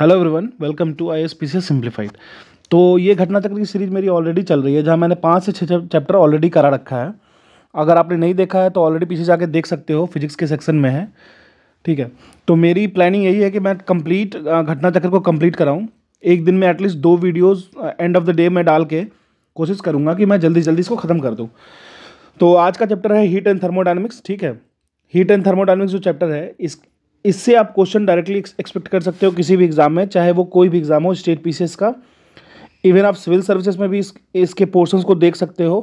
Hello everyone welcome to I S P C simplified तो ये घटना चक्र की सीरीज मेरी ऑलरेडी चल रही है जहाँ मैंने पाँच से छः चैप्टर ऑलरेडी करा रखा है अगर आपने नहीं देखा है तो ऑलरेडी पीछे जाके देख सकते हो फिजिक्स के सेक्शन में है ठीक है तो मेरी प्लानिंग यही है कि मैं कम्प्लीट घटना चक्र को कम्प्लीट कराऊँ एक दिन में एटलीस्ट दो videos end of the day में डाल के कोशिश करूँगा कि मैं जल्दी जल्दी इसको ख़त्म कर दूँ तो आज का चैप्टर है हीट एंड थर्मोडाइनमिक्स ठीक है हीट एंड थर्मोडाइनमिक्स जो चैप्टर है इस इससे आप क्वेश्चन डायरेक्टली एक्सपेक्ट कर सकते हो किसी भी एग्ज़ाम में चाहे वो कोई भी एग्ज़ाम हो स्टेट पीसीएस का इवन आप सिविल सर्विसेज में भी इस, इसके पोर्सन को देख सकते हो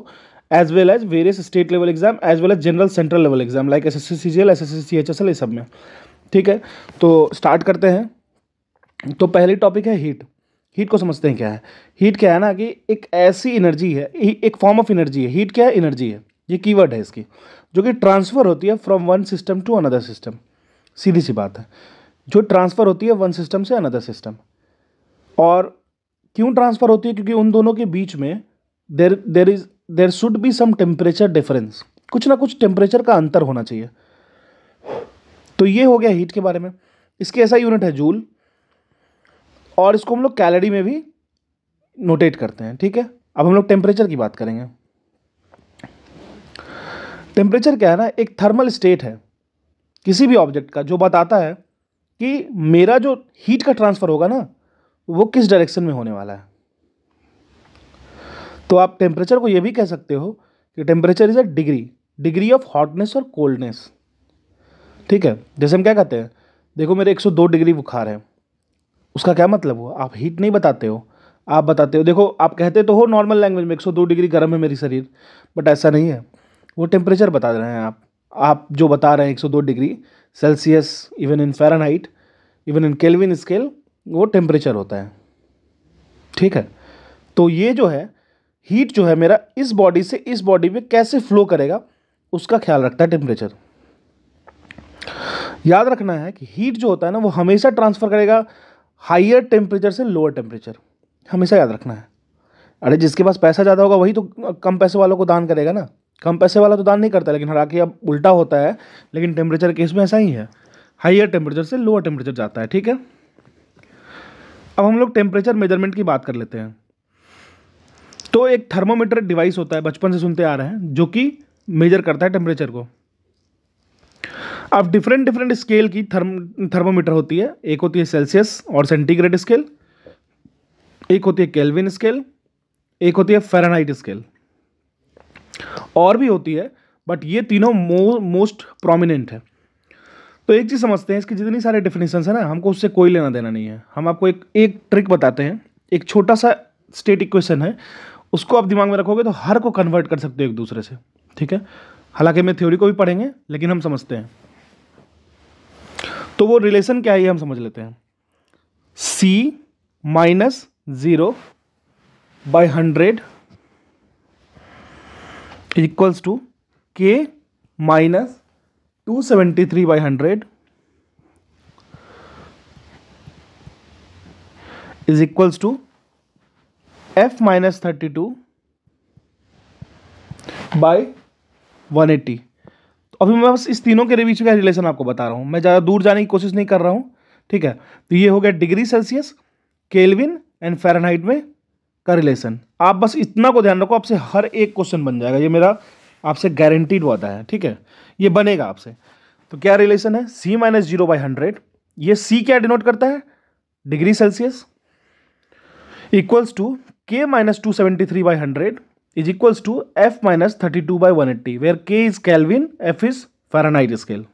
as well as various state level exam as well as general central level exam like S S C C G L S S C C H S L ये सब में ठीक है तो स्टार्ट करते हैं तो पहली टॉपिक है हीट हीट को समझते हैं क्या है हीट क्या है ना कि एक ऐसी एनर्जी है एक फॉर्म ऑफ एनर्जी है हीट क्या है एनर्जी है ये कीवर्ड है इसकी जो कि ट्रांसफ़र होती है from one system to another system सीधी सी बात है जो ट्रांसफ़र होती है वन सिस्टम से अनदर सिस्टम और क्यों ट्रांसफ़र होती है क्योंकि उन दोनों के बीच में there there is there should be some temperature difference कुछ ना कुछ टेम्परेचर का अंतर होना चाहिए तो ये हो गया हीट के बारे में इसके ऐसा यूनिट है जूल और इसको हम लोग कैलरी में भी नोटेट करते हैं ठीक है अब हम लोग टेम्परेचर की बात करेंगे टेम्परेचर क्या है ना एक थर्मल स्टेट है किसी भी ऑब्जेक्ट का जो बताता है कि मेरा जो हीट का ट्रांसफ़र होगा ना वो किस डायरेक्शन में होने वाला है तो आप टेम्परेचर को ये भी कह सकते हो कि temperature is a degree degree of hotness और कोल्डनेस ठीक है जैसे हम क्या कहते हैं देखो मेरे 102 डिग्री बुखार है उसका क्या मतलब हुआ आप हीट नहीं बताते हो आप बताते हो देखो आप कहते तो हो नॉर्मल लैंग्वेज में 102 डिग्री गर्म है मेरी शरीर बट ऐसा नहीं है वो टेम्परेचर बता रहे हैं आप आप जो बता रहे हैं 102 degree Celsius even in Fahrenheit even in Kelvin scale वो टेम्परेचर होता है ठीक है तो ये जो है हीट जो है मेरा इस बॉडी से इस बॉडी में कैसे फ्लो करेगा उसका ख्याल रखता है टेम्परेचर याद रखना है कि हीट जो होता है ना वो हमेशा ट्रांसफ़र करेगा हाइयर टेम्परेचर से लोअर टेम्परेचर हमेशा याद रखना है अरे जिसके पास पैसा ज़्यादा होगा वही तो कम पैसे वालों को दान करेगा ना कम पैसे वाला तो दान नहीं करता लेकिन हालांकि अब उल्टा होता है लेकिन टेम्परेचर केस में ऐसा ही है हाइयर टेम्परेचर से लोअर टेम्परेचर जाता है ठीक है अब हम लोग टेम्परेचर मेजरमेंट की बात कर लेते हैं तो एक थर्मोमीटर डिवाइस होता है बचपन से सुनते आ रहे हैं जो कि मेजर करता है टेम्परेचर को अब डिफरेंट डिफरेंट स्केल की थर्म थर्मोमीटर होती है एक होती है सेल्सियस और सेंटीग्रेड स्केल एक होती है केल्विन स्केल एक होती है फेरनाइट स्केल और भी होती है बट ये तीनों मोस्ट प्रोमिनेंट है तो एक चीज़ समझते हैं इसकी जितनी सारे डिफिनेशन है ना हमको उससे कोई लेना देना नहीं है हम आपको एक एक ट्रिक बताते हैं एक छोटा सा स्टेट इक्वेशन है उसको आप दिमाग में रखोगे तो हर को कन्वर्ट कर सकते हो एक दूसरे से ठीक है हालांकि मैं थ्योरी को भी पढ़ेंगे लेकिन हम समझते हैं तो वो रिलेशन क्या है ये हम समझ लेते हैं C minus zero by hundred is equals to K minus two seventy three by hundred is equals to F minus thirty two by one eighty तो अभी मैं बस इस तीनों के बीच का रिलेशन आपको बता रहा हूँ मैं ज़्यादा दूर जाने की कोशिश नहीं कर रहा हूँ ठीक है तो ये हो गया degree Celsius Kelvin and Fahrenheit में का रिलेशन आप बस इतना को ध्यान रखो आपसे हर एक क्वेश्चन बन जाएगा ये मेरा आपसे गारंटीड वादा है ठीक है ये बनेगा आपसे तो क्या रिलेशन है C minus zero by hundred ये सी क्या डिनोट करता है degree Celsius equals to K minus two seventy three by hundred is equals to F minus thirty two by one eighty where K is Kelvin F is Fahrenheit scale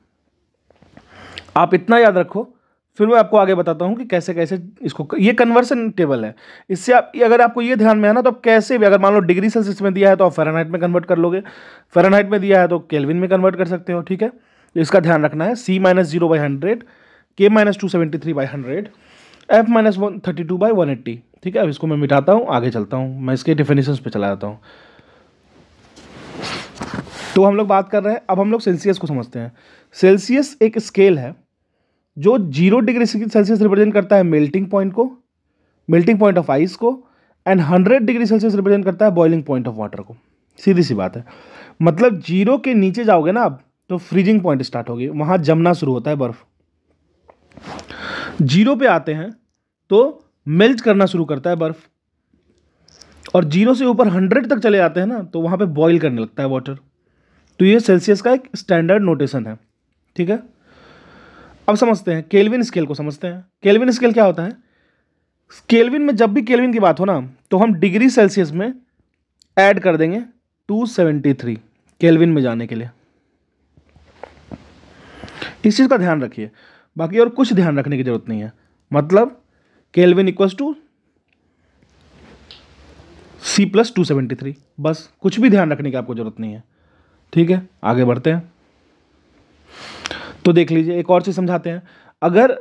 आप इतना याद रखो फिर मैं आपको आगे बताता हूँ कि कैसे कैसे इसको ये कन्वर्सन टेबल है इससे आप अगर आपको ये ध्यान में आना तो आप कैसे भी अगर मान लो डिग्री सेल्सियस में दिया है तो आप फेरानाइट में कन्वर्ट कर लोगे फेरानाइट में दिया है तो केल्विन में कन्वर्ट कर सकते हो ठीक है तो इसका ध्यान रखना है C minus zero by hundred K minus two seventy three by hundred F minus one thirty two by one eighty ठीक है अब इसको मैं मिटाता हूँ आगे चलता हूँ मैं इसके डिफिनेशन पर चला जाता हूँ तो हम लोग बात कर रहे हैं अब हम लोग सेल्सियस को समझते हैं सेल्सियस एक स्केल है जो जीरो डिग्री सेल्सियस रिप्रेजेंट करता है मेल्टिंग पॉइंट को मेल्टिंग पॉइंट ऑफ आइस को and hundred degree Celsius represent करता है बॉइलिंग पॉइंट ऑफ वाटर को सीधी सी बात है मतलब जीरो के नीचे जाओगे ना आप तो फ्रीजिंग पॉइंट स्टार्ट होगी वहां जमना शुरू होता है बर्फ़ जीरो पे आते हैं तो मेल्ट करना शुरू करता है बर्फ़ और जीरो से ऊपर हंड्रेड तक चले जाते हैं ना तो वहाँ पे बॉईल करने लगता है वाटर तो ये सेल्सियस का एक स्टैंडर्ड नोटेशन है ठीक है अब समझते हैं केल्विन स्केल को समझते हैं केल्विन स्केल क्या होता है केल्विन में जब भी केल्विन की बात हो ना तो हम डिग्री सेल्सियस में ऐड कर देंगे 273 केल्विन में जाने के लिए इस चीज़ का ध्यान रखिए बाकी और कुछ ध्यान रखने की जरूरत नहीं है मतलब Kelvin equals to C plus two seventy three बस कुछ भी ध्यान रखने की आपको ज़रूरत नहीं है ठीक है आगे बढ़ते हैं तो देख लीजिए एक और चीज़ समझाते हैं अगर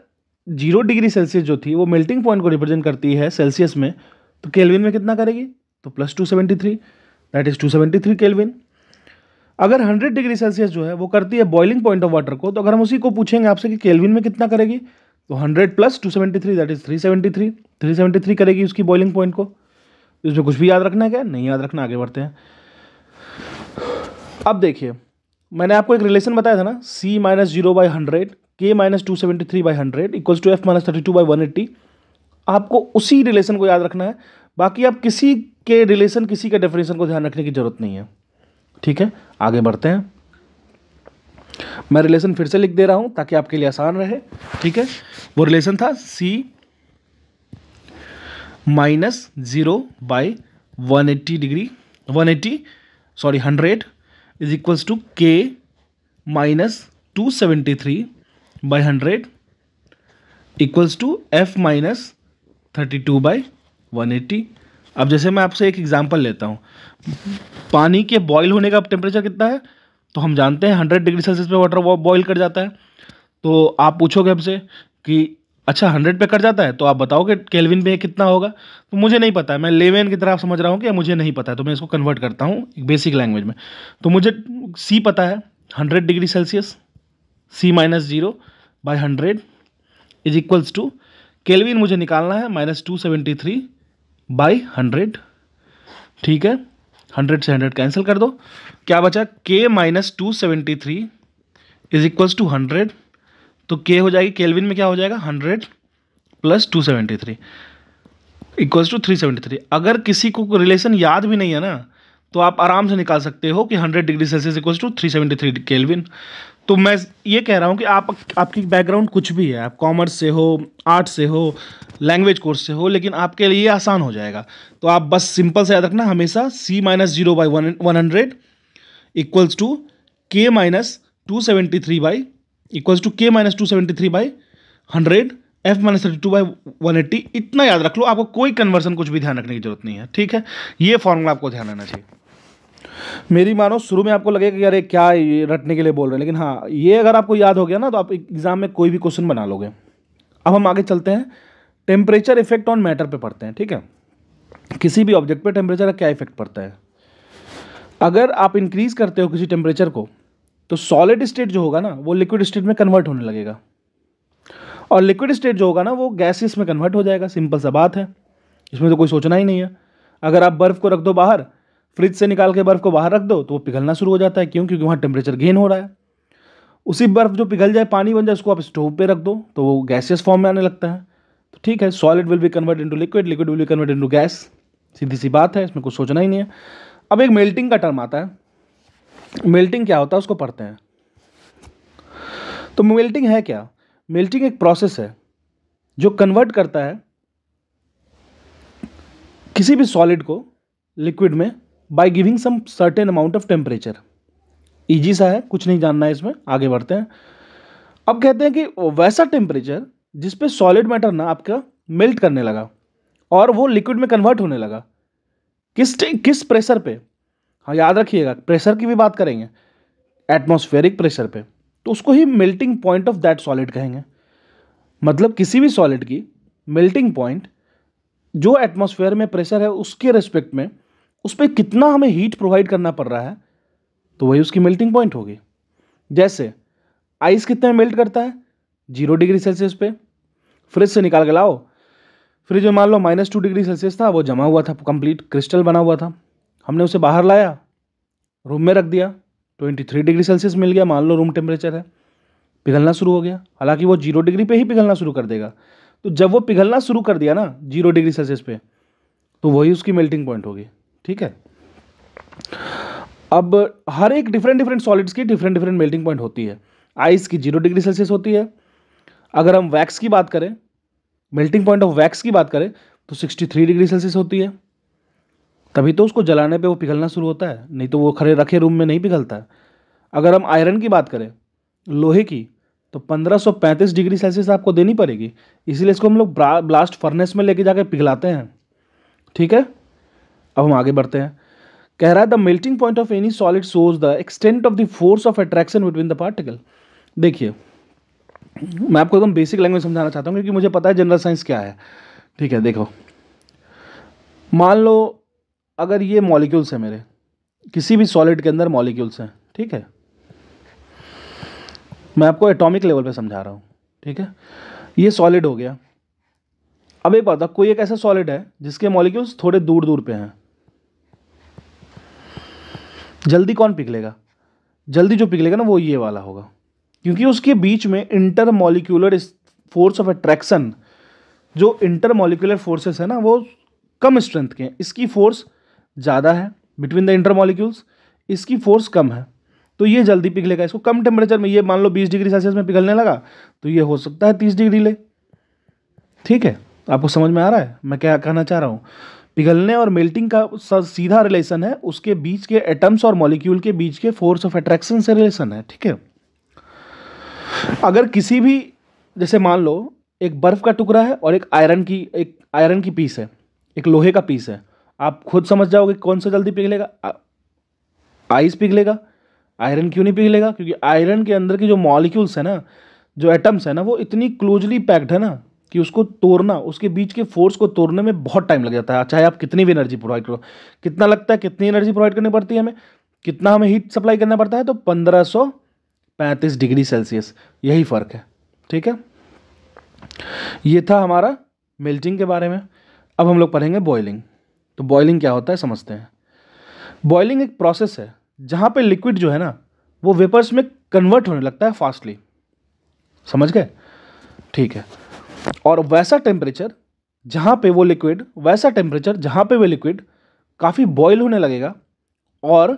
जीरो डिग्री सेल्सियस जो थी वो मेल्टिंग पॉइंट को रिप्रेजेंट करती है सेल्सियस में तो केल्विन में कितना करेगी तो plus two seventy three that is two seventy three Kelvin अगर हंड्रेड डिग्री सेल्सियस जो है वो करती है बॉइलिंग पॉइंट ऑफ वाटर को तो अगर हम उसी को पूछेंगे आपसे कि केल्विन में कितना करेगी तो hundred plus two seventy three that is three seventy three three seventy three करेगी उसकी बॉइलिंग पॉइंट को इसमें कुछ भी याद रखना है क्या नहीं याद रखना आगे बढ़ते हैं अब देखिए मैंने आपको एक रिलेशन बताया था ना C minus zero by hundred K minus two seventy three by hundred equals to F minus thirty two by one eighty आपको उसी रिलेशन को याद रखना है बाकी आप किसी के रिलेशन किसी के डेफिनेशन को ध्यान रखने की ज़रूरत नहीं है ठीक है आगे बढ़ते हैं मैं रिलेशन फिर से लिख दे रहा हूं ताकि आपके लिए आसान रहे ठीक है वो रिलेशन था C minus zero by one eighty degree one eighty sorry hundred is equals to K minus two seventy three by hundred equals to F minus thirty two by one eighty अब जैसे मैं आपसे एक example लेता हूँ पानी के boil होने का टेम्परेचर कितना है तो हम जानते हैं हंड्रेड डिग्री सेल्सियस पे वाटर बॉयल कर जाता है तो आप पूछोगे हमसे कि अच्छा हंड्रेड पे कर जाता है तो आप बताओ कि केल्विन पे कितना होगा तो मुझे नहीं पता है मैं लेवेन की तरफ समझ रहा हूँ कि मुझे नहीं पता है तो मैं इसको कन्वर्ट करता हूँ बेसिक लैंग्वेज में तो मुझे सी पता है hundred degree Celsius C minus zero by hundred is equals to Kelvin मुझे निकालना है minus two seventy three by hundred ठीक है हंड्रेड से हंड्रेड कैंसिल कर दो क्या बचा K minus two seventy three is equals to hundred तो के हो जाएगी केल्विन में क्या हो जाएगा hundred plus two seventy three equals to three seventy three अगर किसी को रिलेशन याद भी नहीं है ना तो आप आराम से निकाल सकते हो कि hundred degree Celsius equals to three seventy three Kelvin तो मैं ये कह रहा हूँ कि आप आपकी बैकग्राउंड कुछ भी है आप कॉमर्स से हो आर्ट से हो लैंग्वेज कोर्स से हो लेकिन आपके लिए आसान हो जाएगा तो आप बस सिंपल से याद रखना हमेशा C minus zero by one one hundred equals to K minus two seventy three by equals to K minus two seventy three by hundred F minus thirty two by one eighty इतना याद रख लो आपको कोई conversion कुछ भी ध्यान रखने की जरूरत नहीं है ठीक है ये फॉर्मूला आपको ध्यान रखना चाहिए मेरी मानो शुरू में आपको लगेगा कि यार क्या ये रटने के लिए बोल रहे हैं लेकिन हाँ ये अगर आपको याद हो गया ना तो आप एग्ज़ाम में कोई भी क्वेश्चन बना लोगे अब हम आगे चलते हैं टेम्परेचर इफेक्ट ऑन मैटर पे पड़ते हैं ठीक है किसी भी ऑब्जेक्ट पे टेम्परेचर का क्या इफेक्ट पड़ता है अगर आप इंक्रीज़ करते हो किसी टेम्परेचर को तो सॉलिड स्टेट जो होगा ना वो लिक्विड स्टेट में कन्वर्ट होने लगेगा और लिक्विड स्टेट जो होगा ना वो गैसेस में कन्वर्ट हो जाएगा सिंपल सा बात है इसमें तो कोई सोचना ही नहीं है अगर आप बर्फ़ को रख दो बाहर फ्रिज से निकाल के बर्फ़ को बाहर रख दो तो वो पिघलना शुरू हो जाता है क्यों क्योंकि वहाँ टेम्परेचर गेन हो रहा है उसी बर्फ़ जो पिघल जाए पानी बन जाए उसको आप स्टोव पर रख दो तो वो गैसियस फॉर्म में आने लगता है तो ठीक है solid will be convert into liquid liquid will be convert into gas सीधी सी बात है इसमें कुछ सोचना ही नहीं है अब एक मेल्टिंग का टर्म आता है मेल्टिंग क्या होता है उसको पढ़ते हैं तो मेल्टिंग है क्या मेल्टिंग एक प्रोसेस है जो कन्वर्ट करता है किसी भी सॉलिड को लिक्विड में by giving some certain amount of temperature easy सा है कुछ नहीं जानना है इसमें आगे बढ़ते हैं अब कहते हैं कि वैसा टेम्परेचर जिस पे सॉलिड मैटर ना आपका मेल्ट करने लगा और वो लिक्विड में कन्वर्ट होने लगा किस किस प्रेशर पे हाँ याद रखिएगा प्रेशर की भी बात करेंगे एटमॉस्फेरिक प्रेशर पे तो उसको ही melting point of that solid कहेंगे मतलब किसी भी सॉलिड की मेल्टिंग पॉइंट जो एटमॉस्फेयर में प्रेशर है उसके रिस्पेक्ट में उस पर कितना हमें हीट प्रोवाइड करना पड़ रहा है तो वही उसकी मेल्टिंग पॉइंट होगी जैसे आइस कितने में मेल्ट करता है जीरो डिग्री सेल्सियस पे फ्रिज से निकाल के लाओ फ्रिज में मान लो माइनस टू डिग्री सेल्सियस था वो जमा हुआ था कंप्लीट क्रिस्टल बना हुआ था हमने उसे बाहर लाया रूम में रख दिया ट्वेंटी थ्री डिग्री सेल्सियस मिल गया मान लो रूम टेम्परेचर है पिघलना शुरू हो गया हालांकि वो जीरो डिग्री पे ही पिघलना शुरू कर देगा तो जब वो पिघलना शुरू कर दिया ना जीरो डिग्री सेल्सियस पे तो वही उसकी मेल्टिंग पॉइंट होगी ठीक है अब हर एक डिफरेंट डिफरेंट सॉलिड्स की डिफरेंट डिफरेंट मेल्टिंग पॉइंट होती है आइस की जीरो डिग्री सेल्सियस होती है अगर हम वैक्स की बात करें मेल्टिंग पॉइंट ऑफ वैक्स की बात करें तो सिक्सटी थ्री डिग्री सेल्सियस होती है तभी तो उसको जलाने पे वो पिघलना शुरू होता है नहीं तो वो खड़े रखे रूम में नहीं पिघलता है अगर हम आयरन की बात करें लोहे की तो 1535 डिग्री सेल्सियस आपको देनी पड़ेगी इसीलिए इसको हम लोग ब्लास्ट फर्नेस में लेके जाकर पिघलाते हैं ठीक है अब हम आगे बढ़ते हैं कह रहा है the melting point of any solid shows the extent of the force of attraction between the particle देखिए मैं आपको एकदम बेसिक लैंग्वेज समझाना चाहता हूँ क्योंकि मुझे पता है जनरल साइंस क्या है ठीक है देखो मान लो अगर ये मॉलिक्यूल्स हैं मेरे किसी भी सॉलिड के अंदर मॉलिक्यूल्स हैं ठीक है मैं आपको एटॉमिक लेवल पे समझा रहा हूँ ठीक है ये सॉलिड हो गया अब एक बात कोई एक ऐसा सॉलिड है जिसके मॉलिक्यूल्स थोड़े दूर दूर पे हैं जल्दी कौन पिघलेगा जल्दी जो पिघलेगा ना वो ये वाला होगा क्योंकि उसके बीच में intermolecular force of attraction जो इंटर मॉलिक्यूलर फोर्सेस है ना वो कम स्ट्रेंथ के हैं इसकी फोर्स ज़्यादा है बिटवीन द इंटर मॉलिक्यूल्स इसकी फोर्स कम है तो ये जल्दी पिघलेगा इसको कम टेम्परेचर में ये मान लो बीस डिग्री सेल्सियस में पिघलने लगा तो ये हो सकता है तीस डिग्री ले ठीक है आपको समझ में आ रहा है मैं क्या कहना चाह रहा हूँ पिघलने और मेल्टिंग का सीधा रिलेशन है उसके बीच के एटम्स और मॉलिक्यूल के बीच के फोर्स ऑफ अट्रैक्शन से रिलेशन है ठीक है अगर किसी भी जैसे मान लो एक बर्फ का टुकड़ा है और एक आयरन की एक आयरन की पीस है एक लोहे का पीस है आप खुद समझ जाओगे कौन सा जल्दी पिघलेगा आइस पिघलेगा आयरन क्यों नहीं पिघलेगा क्योंकि आयरन के अंदर की जो मॉलिक्यूल्स है ना जो एटम्स है ना वो इतनी क्लोजली पैक्ड है ना कि उसको तोड़ना उसके बीच के फोर्स को तोड़ने में बहुत टाइम लग जाता है चाहे आप कितनी भी एनर्जी प्रोवाइड करो कितना लगता है कितनी एनर्जी प्रोवाइड करनी पड़ती है हमें कितना हमें हीट सप्लाई करना पड़ता है तो पंद्रह सौ पैंतीस डिग्री सेल्सियस यही फ़र्क है ठीक है ये था हमारा मेल्टिंग के बारे में अब हम लोग पढ़ेंगे बॉयलिंग तो बॉयलिंग क्या होता है समझते हैं बॉयलिंग एक प्रोसेस है जहाँ पे लिक्विड जो है ना वो वेपर्स में कन्वर्ट होने लगता है फास्टली समझ गए ठीक है और वैसा टेम्परेचर जहाँ पे वो लिक्विड वैसा टेम्परेचर जहाँ पे वो लिक्विड काफ़ी बॉयल होने लगेगा और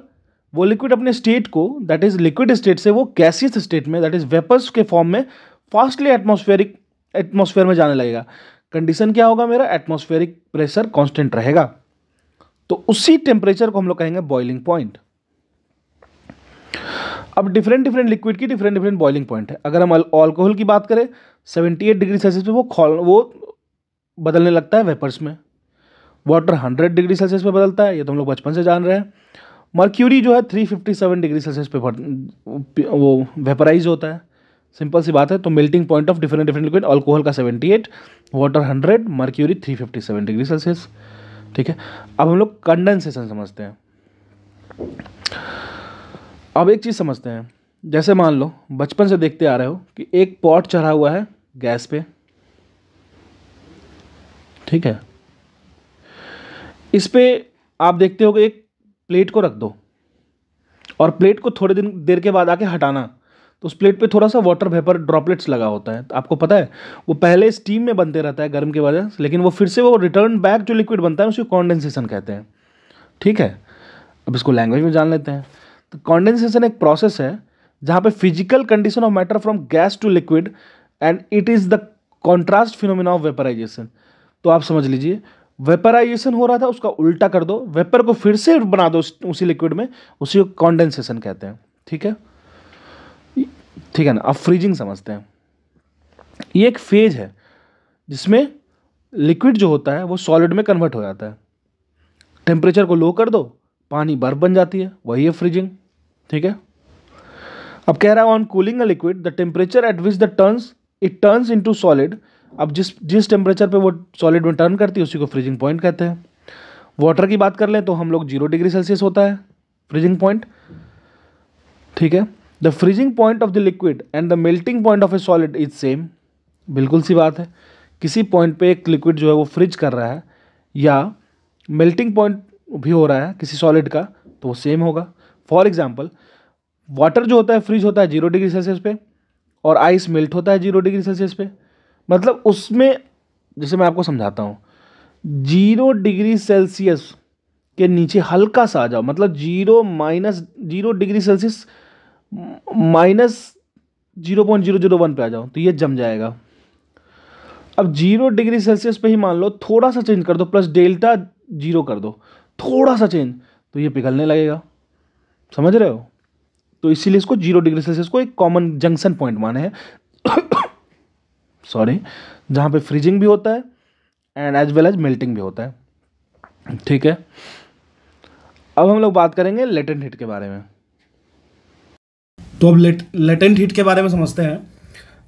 वो लिक्विड अपने स्टेट को दैट इज़ लिक्विड स्टेट से वो गैसियस स्टेट में दैट इज़ वेपर्स के फॉर्म में फास्टली एटमोस्फेरिक एटमोसफेयर में जाने लगेगा कंडीशन क्या होगा मेरा एटमोस्फेरिक प्रेशर कॉन्स्टेंट रहेगा तो उसी टेम्परेचर को हम लोग कहेंगे बॉइलिंग पॉइंट अब डिफरेंट डिफरेंट लिक्विड की डिफरेंट डिफरेंट बॉइलिंग पॉइंट है अगर हम अल्कोहल की बात करें 78 डिग्री सेल्सियस पे वो वो बदलने लगता है वेपर्स में वाटर 100 डिग्री सेल्सियस पे बदलता है ये तो हम लोग बचपन से जान रहे हैं मर्क्यूरी जो है 357 डिग्री सेल्सियस पे वो वेपराइज होता है सिंपल सी बात है तो melting point of different different liquid alcohol का eight water hundred mercury seven degree Celsius ठीक है अब हम लोग कंडेंसेशन समझते हैं अब एक चीज़ समझते हैं जैसे मान लो बचपन से देखते आ रहे हो कि एक पॉट चढ़ा हुआ है गैस पे ठीक है इस पे आप देखते हो कि एक प्लेट को रख दो और प्लेट को थोड़े दिन देर के बाद आके हटाना तो उस प्लेट पे थोड़ा सा वाटर वेपर ड्रॉपलेट्स लगा होता है तो आपको पता है वो पहले स्टीम में बनते रहता है गर्म की वजह से लेकिन वो फिर से वो रिटर्न बैक जो लिक्विड बनता है उसको कॉन्डेंसेशन कहते हैं ठीक है अब इसको लैंग्वेज में जान लेते हैं तो कॉन्डेंसेशन एक प्रोसेस है जहाँ पे physical condition of matter from gas to liquid and it is the contrast phenomena of vaporisation तो आप समझ लीजिए वेपराइजेशन हो रहा था उसका उल्टा कर दो वेपर को फिर से बना दो उसी लिक्विड में उसी को कॉन्डेंसेशन कहते हैं ठीक है ठीक है ना अब फ्रीजिंग समझते हैं ये एक फेज है जिसमें लिक्विड जो होता है वो सॉलिड में कन्वर्ट हो जाता है टेम्परेचर को लो कर दो पानी बर्फ बन जाती है वही है फ्रीजिंग ठीक है अब कह रहा है on cooling a liquid the temperature at which the turns it turns into solid अब जिस जिस टेम्परेचर पे वो सॉलिड में टर्न करती है उसी को फ्रीजिंग पॉइंट कहते हैं वाटर की बात कर लें तो हम लोग जीरो डिग्री सेल्सियस होता है फ्रीजिंग पॉइंट ठीक है the freezing point of the liquid and the melting point of a solid is same बिल्कुल सी बात है किसी पॉइंट पे एक लिक्विड जो है वो फ्रिज कर रहा है या मेल्टिंग पॉइंट भी हो रहा है किसी सॉलिड का तो वो सेम होगा फॉर एग्जाम्पल वाटर जो होता है फ्रिज होता है जीरो डिग्री सेल्सियस पे और आइस मेल्ट होता है जीरो डिग्री सेल्सियस पे मतलब उसमें जैसे मैं आपको समझाता हूँ जीरो डिग्री सेल्सियस के नीचे हल्का सा आ जाओ मतलब zero minus zero degree Celsius minus zero point zero zero one पर आ जाओ तो ये जम जाएगा अब जीरो डिग्री सेल्सियस पे ही मान लो थोड़ा सा चेंज कर दो प्लस डेल्टा जीरो कर दो थोड़ा सा चेंज तो ये पिघलने लगेगा समझ रहे हो तो इसीलिए इसको जीरो डिग्री सेल्सियस को एक कॉमन जंक्शन पॉइंट माने हैं सॉरी जहाँ पे फ्रीजिंग भी होता है and as well as melting भी होता है ठीक है अब हम लोग बात करेंगे लेटेंट हीट के बारे में तो अब लेट लेटेंट हीट के बारे में समझते हैं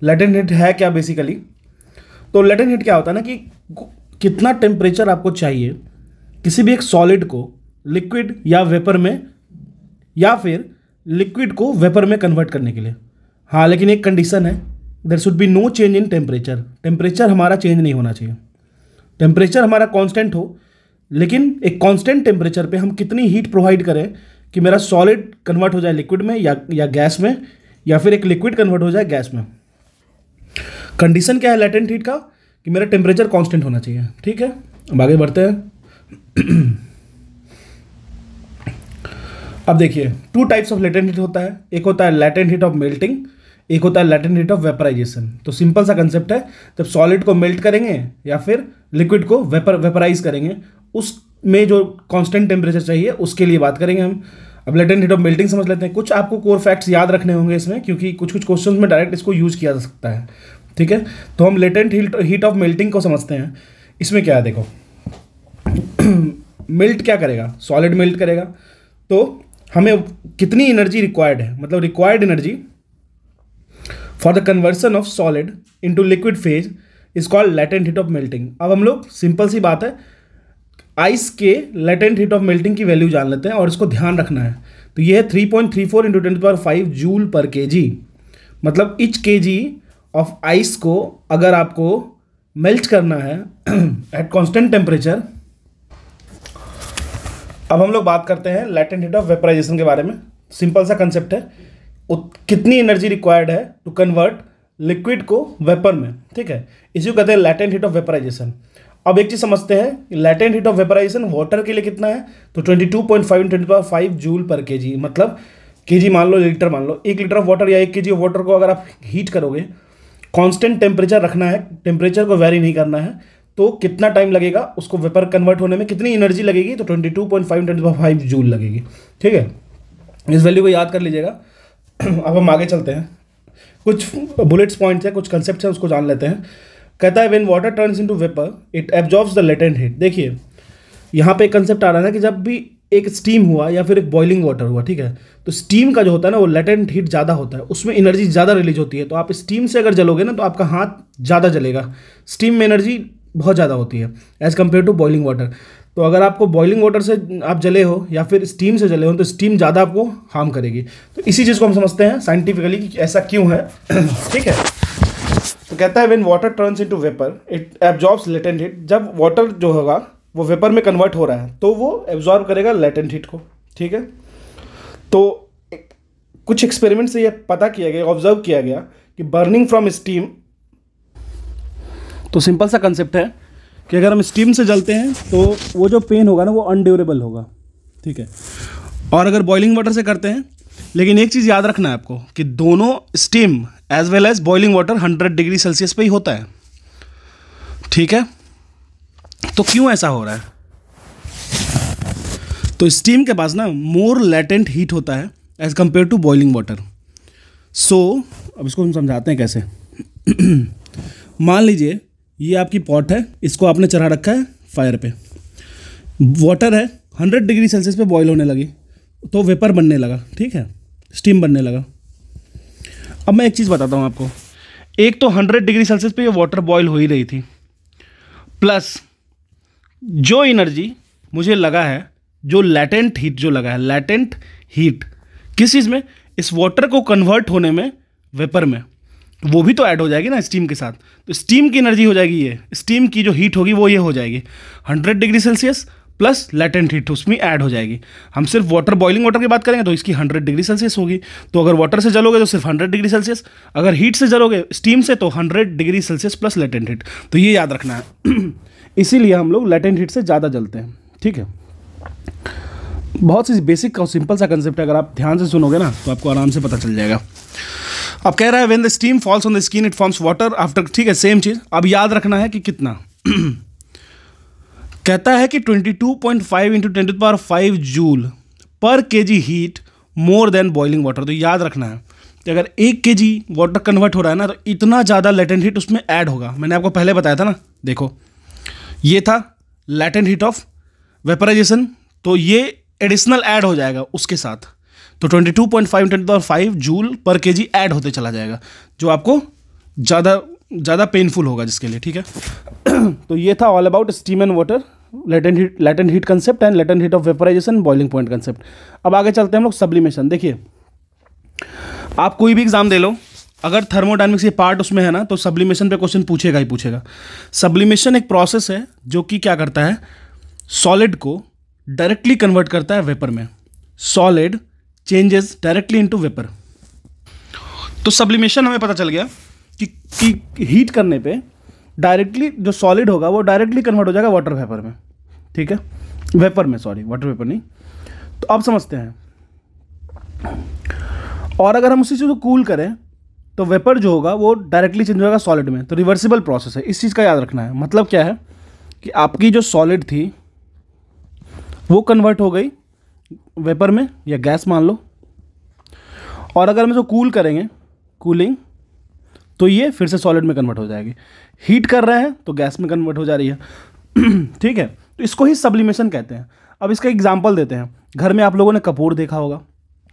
लेटेंट हीट है क्या बेसिकली तो लेटेंट हीट क्या होता है ना कि कितना टेम्परेचर आपको चाहिए किसी भी एक सॉलिड को लिक्विड या वेपर में या फिर लिक्विड को वेपर में कन्वर्ट करने के लिए हाँ लेकिन एक कंडीशन है there should be no change in temperature temperature हमारा चेंज नहीं होना चाहिए टेम्परेचर हमारा कांस्टेंट हो लेकिन एक कांस्टेंट टेम्परेचर पे हम कितनी हीट प्रोवाइड करें कि मेरा सॉलिड कन्वर्ट हो जाए लिक्विड में या या गैस में या फिर एक लिक्विड कन्वर्ट हो जाए गैस में कंडीशन क्या है लेटेंट हीट का कि मेरा टेम्परेचर कांस्टेंट होना चाहिए ठीक है अब आगे बढ़ते हैं अब देखिए two types of latent heat होता है एक होता है लेटेंट हीट ऑफ मेल्टिंग एक होता है लेटेंट हीट ऑफ वेपराइजेशन तो सिंपल सा कंसेप्ट है जब सॉलिड को मेल्ट करेंगे या फिर लिक्विड को वेपर वेपराइज करेंगे उसमें जो कांस्टेंट टेम्परेचर चाहिए उसके लिए बात करेंगे हम अब latent heat of melting समझ लेते हैं कुछ आपको कोर फैक्ट्स याद रखने होंगे इसमें क्योंकि कुछ कुछ क्वेश्चन में डायरेक्ट इसको यूज किया जा सकता है ठीक है तो हम latent heat of melting को समझते हैं इसमें क्या है देखो मेल्ट क्या करेगा सॉलिड मेल्ट करेगा तो हमें कितनी एनर्जी रिक्वायर्ड है मतलब required energy for the conversion of solid into liquid phase is called latent heat of melting अब हम लोग सिंपल सी बात है आइस के लेटेंट हीट ऑफ मेल्टिंग की वैल्यू जान लेते हैं और इसको ध्यान रखना है तो ये है three point three four into ten power five joule per K जी मतलब इच के जी ऑफ आइस को अगर आपको मेल्ट करना है एट कॉन्स्टेंट टेम्परेचर अब हम लोग बात करते हैं लेटेंट हीट ऑफ वेपराइजेशन के बारे में सिंपल सा कंसेप्ट है कितनी एनर्जी रिक्वायर्ड है टू कन्वर्ट लिक्विड को वेपर में ठीक है इसी को कहते हैं लेटेंट हीट ऑफ वेपराइजेशन अब एक चीज समझते हैं latent heat of vaporisation water के लिए कितना है तो 22.5 twenty point five joule per K जी मतलब के जी मान लो लीटर मान लो एक लीटर ऑफ वाटर या एक के जी ऑफ वाटर को अगर आप हीट करोगे कांस्टेंट टेम्परेचर रखना है टेम्परेचर को वेरी नहीं करना है तो कितना टाइम लगेगा उसको वेपर कन्वर्ट होने में कितनी एनर्जी लगेगी तो twenty two point five twenty five joule लगेगी ठीक है इस वैल्यू को याद कर लीजिएगा अब हम आगे चलते हैं कुछ बुलेट्स पॉइंट्स हैं कुछ कंसेप्ट हैं उसको जान लेते हैं कहता है when water turns into vapour it absorbs the latent heat देखिए यहाँ पे कंसेप्ट आ रहा था कि जब भी एक स्टीम हुआ या फिर एक बॉइलिंग वाटर हुआ ठीक है तो स्टीम का जो होता है ना वो लेटेंट हीट ज़्यादा होता है उसमें एनर्जी ज़्यादा रिलीज होती है तो आप स्टीम से अगर जलोगे ना तो आपका हाथ ज़्यादा जलेगा स्टीम में एनर्जी बहुत ज़्यादा होती है as compare to boiling water तो अगर आपको बॉइलिंग वाटर से आप जले हो या फिर स्टीम से जले हो तो स्टीम ज़्यादा आपको हार्म करेगी तो इसी चीज़ को हम समझते हैं साइंटिफिकली कि ऐसा क्यों है ठीक है तो कहता है when water turns into vapour it absorbs latent heat जब वाटर जो होगा वो वेपर में कन्वर्ट हो रहा है तो वो एब्जॉर्ब करेगा लेटेंट हीट को ठीक है तो कुछ एक्सपेरिमेंट से ये पता किया गया ऑब्जर्व किया गया कि बर्निंग फ्रॉम स्टीम तो सिंपल सा कंसेप्ट है कि अगर हम स्टीम से जलते हैं तो वो जो पेन होगा ना वो अनड्यूरेबल होगा ठीक है और अगर बॉइलिंग वाटर से करते हैं लेकिन एक चीज़ याद रखना है आपको कि दोनों steam as well as boiling water hundred degree Celsius पे ही होता है ठीक है तो क्यों ऐसा हो रहा है तो स्टीम के पास ना मोर लेटेंट हीट होता है as compare to boiling water so अब इसको हम समझाते हैं कैसे मान लीजिए ये आपकी पॉट है इसको आपने चढ़ा रखा है फायर पे वाटर है हंड्रेड डिग्री सेल्सियस पे बॉईल होने लगी तो वेपर बनने लगा ठीक है स्टीम बनने लगा अब मैं एक चीज़ बताता हूँ आपको एक तो हंड्रेड डिग्री सेल्सियस पे ये वाटर बॉयल हो ही रही थी प्लस जो एनर्जी मुझे लगा है जो लैटेंट हीट जो लगा है लैटेंट हीट किस चीज़ में इस वाटर को कन्वर्ट होने में वेपर में वो भी तो ऐड हो जाएगी ना स्टीम के साथ तो स्टीम की एनर्जी हो जाएगी ये स्टीम की जो हीट होगी वो ये हो जाएगी hundred degree Celsius plus latent heat तो उसमें ऐड हो जाएगी हम सिर्फ वाटर बॉइलिंग वाटर की बात करेंगे तो इसकी 100 डिग्री सेल्सियस होगी तो अगर वाटर से जलोगे तो सिर्फ 100 डिग्री सेल्सियस अगर हीट से जलोगे स्टीम से तो 100 degree Celsius plus latent heat तो ये याद रखना है इसीलिए हम लोग लेटेंट हीट से ज़्यादा जलते हैं ठीक है बहुत सी बेसिक और सिंपल सा कंसेप्ट है अगर आप ध्यान से सुनोगे ना तो आपको आराम से पता चल जाएगा अब कह रहा है when the steam falls on the skin it forms water after ठीक है सेम चीज़ अब याद रखना है कि कितना कहता है कि 22.5 point five into ten power five joule per K G heat more than boiling water तो याद रखना है कि अगर एक के जी वाटर कन्वर्ट हो रहा है ना तो इतना ज़्यादा लेटेंट हीट उसमें ऐड होगा मैंने आपको पहले बताया था ना देखो ये था लेटेंट हीट ऑफ वेपराइजेशन तो ये एडिशनल ऐड हो जाएगा उसके साथ तो 22.5 two point five into power five joule per K जी ऐड होते चला जाएगा जो आपको ज़्यादा ज़्यादा पेनफुल होगा जिसके लिए ठीक है तो ये था all about steam and water latent heat latent heat concept and latent heat of vaporisation boiling point concept अब आगे चलते हैं हम लोग सब्लिमेशन देखिए आप कोई भी एग्जाम दे लो अगर थर्मोडाइनमिक्स ये पार्ट उसमें है ना तो सब्लिमेशन पे क्वेश्चन पूछेगा ही पूछेगा सब्लिमेशन एक प्रोसेस है जो कि क्या करता है सॉलिड को डायरेक्टली कन्वर्ट करता है वेपर में solid changes directly into vapour तो सब्लिमेशन हमें पता चल गया कि, कि हीट करने पे डायरेक्टली जो सॉलिड होगा वो डायरेक्टली कन्वर्ट हो जाएगा वाटर वेपर में ठीक है वेपर में सॉरी वाटर वेपर नहीं तो अब समझते हैं और अगर हम उसी चीज़ को कूल करें तो वेपर जो होगा वो डायरेक्टली चेंज हो जाएगा सॉलिड में तो रिवर्सिबल प्रोसेस है इस चीज़ का याद रखना है मतलब क्या है कि आपकी जो सॉलिड थी वो कन्वर्ट हो गई वेपर में या गैस मान लो और अगर हम इसको कूल करेंगे कूलिंग तो ये फिर से सॉलिड में कन्वर्ट हो जाएगी हीट कर रहे हैं तो गैस में कन्वर्ट हो जा रही है ठीक है तो इसको ही सब्लिमेशन कहते हैं अब इसका एग्जाम्पल देते हैं घर में आप लोगों ने कपूर देखा होगा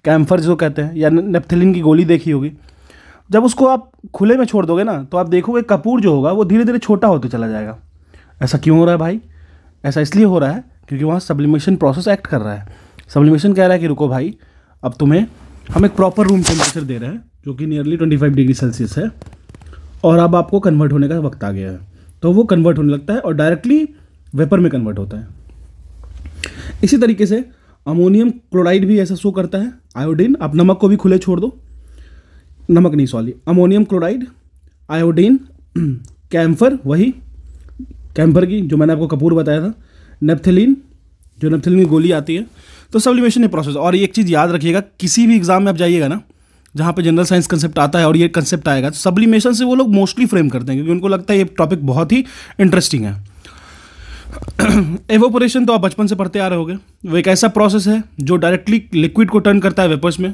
कैम्फर जो कहते हैं या नेपथिलिन की गोली देखी होगी जब उसको आप खुले में छोड़ दोगे ना तो आप देखोगे कपूर जो होगा वो धीरे धीरे छोटा होते चला जाएगा ऐसा क्यों हो रहा है भाई ऐसा इसलिए हो रहा है क्योंकि वहाँ सब्लिमेशन प्रोसेस एक्ट कर रहा है सब्लिमेशन कह रहा है कि रुको भाई अब तुम्हें हम एक प्रॉपर रूम टेम्परेचर दे रहे हैं जो कि नियरली ट्वेंटी डिग्री सेल्सियस है और अब आपको कन्वर्ट होने का वक्त आ गया है तो वो कन्वर्ट होने लगता है और डायरेक्टली वेपर में कन्वर्ट होता है इसी तरीके से अमोनियम क्लोराइड भी ऐसा शो करता है आयोडीन आप नमक को भी खुले छोड़ दो नमक नहीं सॉली अमोनियम क्लोराइड आयोडीन कैम्फर वही कैम्फर की जो मैंने आपको कपूर बताया था नेप्थेलिन जो नेप्थेलिन की गोली आती है तो सब्लिमेशन ये प्रोसेस और एक चीज़ याद रखिएगा किसी भी एग्ज़ाम में आप जाइएगा ना जहाँ पे जनरल साइंस कंसेप्ट आता है और ये कंसेप्ट आएगा तो सब्लिमेशन से वो लोग मोस्टली फ्रेम करते हैं क्योंकि उनको लगता है ये टॉपिक बहुत ही इंटरेस्टिंग है एवोपोरेशन तो आप बचपन से पढ़ते आ रहे होगे वो एक ऐसा प्रोसेस है जो डायरेक्टली लिक्विड को टर्न करता है वेपर्स में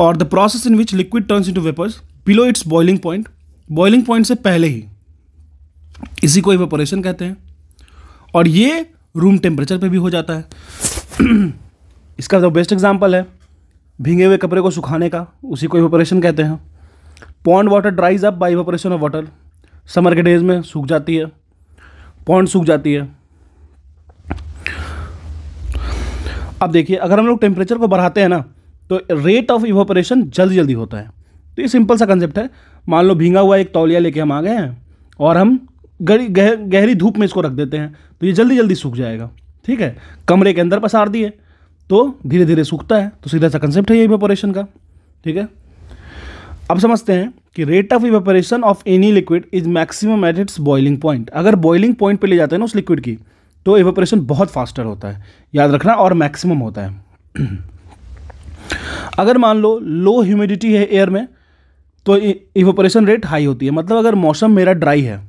और the process in which liquid turns into vapours below its boiling point boiling point से पहले ही इसी को एवोपोरेशन कहते हैं और ये रूम टेम्परेचर पे भी हो जाता है इसका जो बेस्ट एग्जाम्पल है भींगे हुए कपड़े को सुखाने का उसी को इवोपरेशन कहते हैं pond water dries up by evaporation of water summer के डेज में सूख जाती है पॉन्ड सूख जाती है अब देखिए अगर हम लोग टेम्परेचर को बढ़ाते हैं ना तो रेट ऑफ इवोपरेशन जल्दी जल्दी होता है तो ये सिंपल सा कंसेप्ट है मान लो भींगा हुआ एक तौलिया लेके हम आ गए हैं और हम गहरी गह, गहरी धूप में इसको रख देते हैं तो ये जल्दी जल्दी सूख जाएगा ठीक है कमरे के अंदर पसार दिए तो धीरे धीरे सूखता है तो सीधा सा कंसेप्ट है ये इवेपोरेशन का ठीक है अब समझते हैं कि rate of evaporation of any liquid is maximum at its boiling point अगर बॉइलिंग पॉइंट पे ले जाते हैं ना उस लिक्विड की तो इवेपोरेशन बहुत फास्टर होता है याद रखना और मैक्सिमम होता है अगर मान लो लो ह्यूमिडिटी है एयर में तो इवेपोरेशन रेट हाई होती है मतलब अगर मौसम मेरा ड्राई है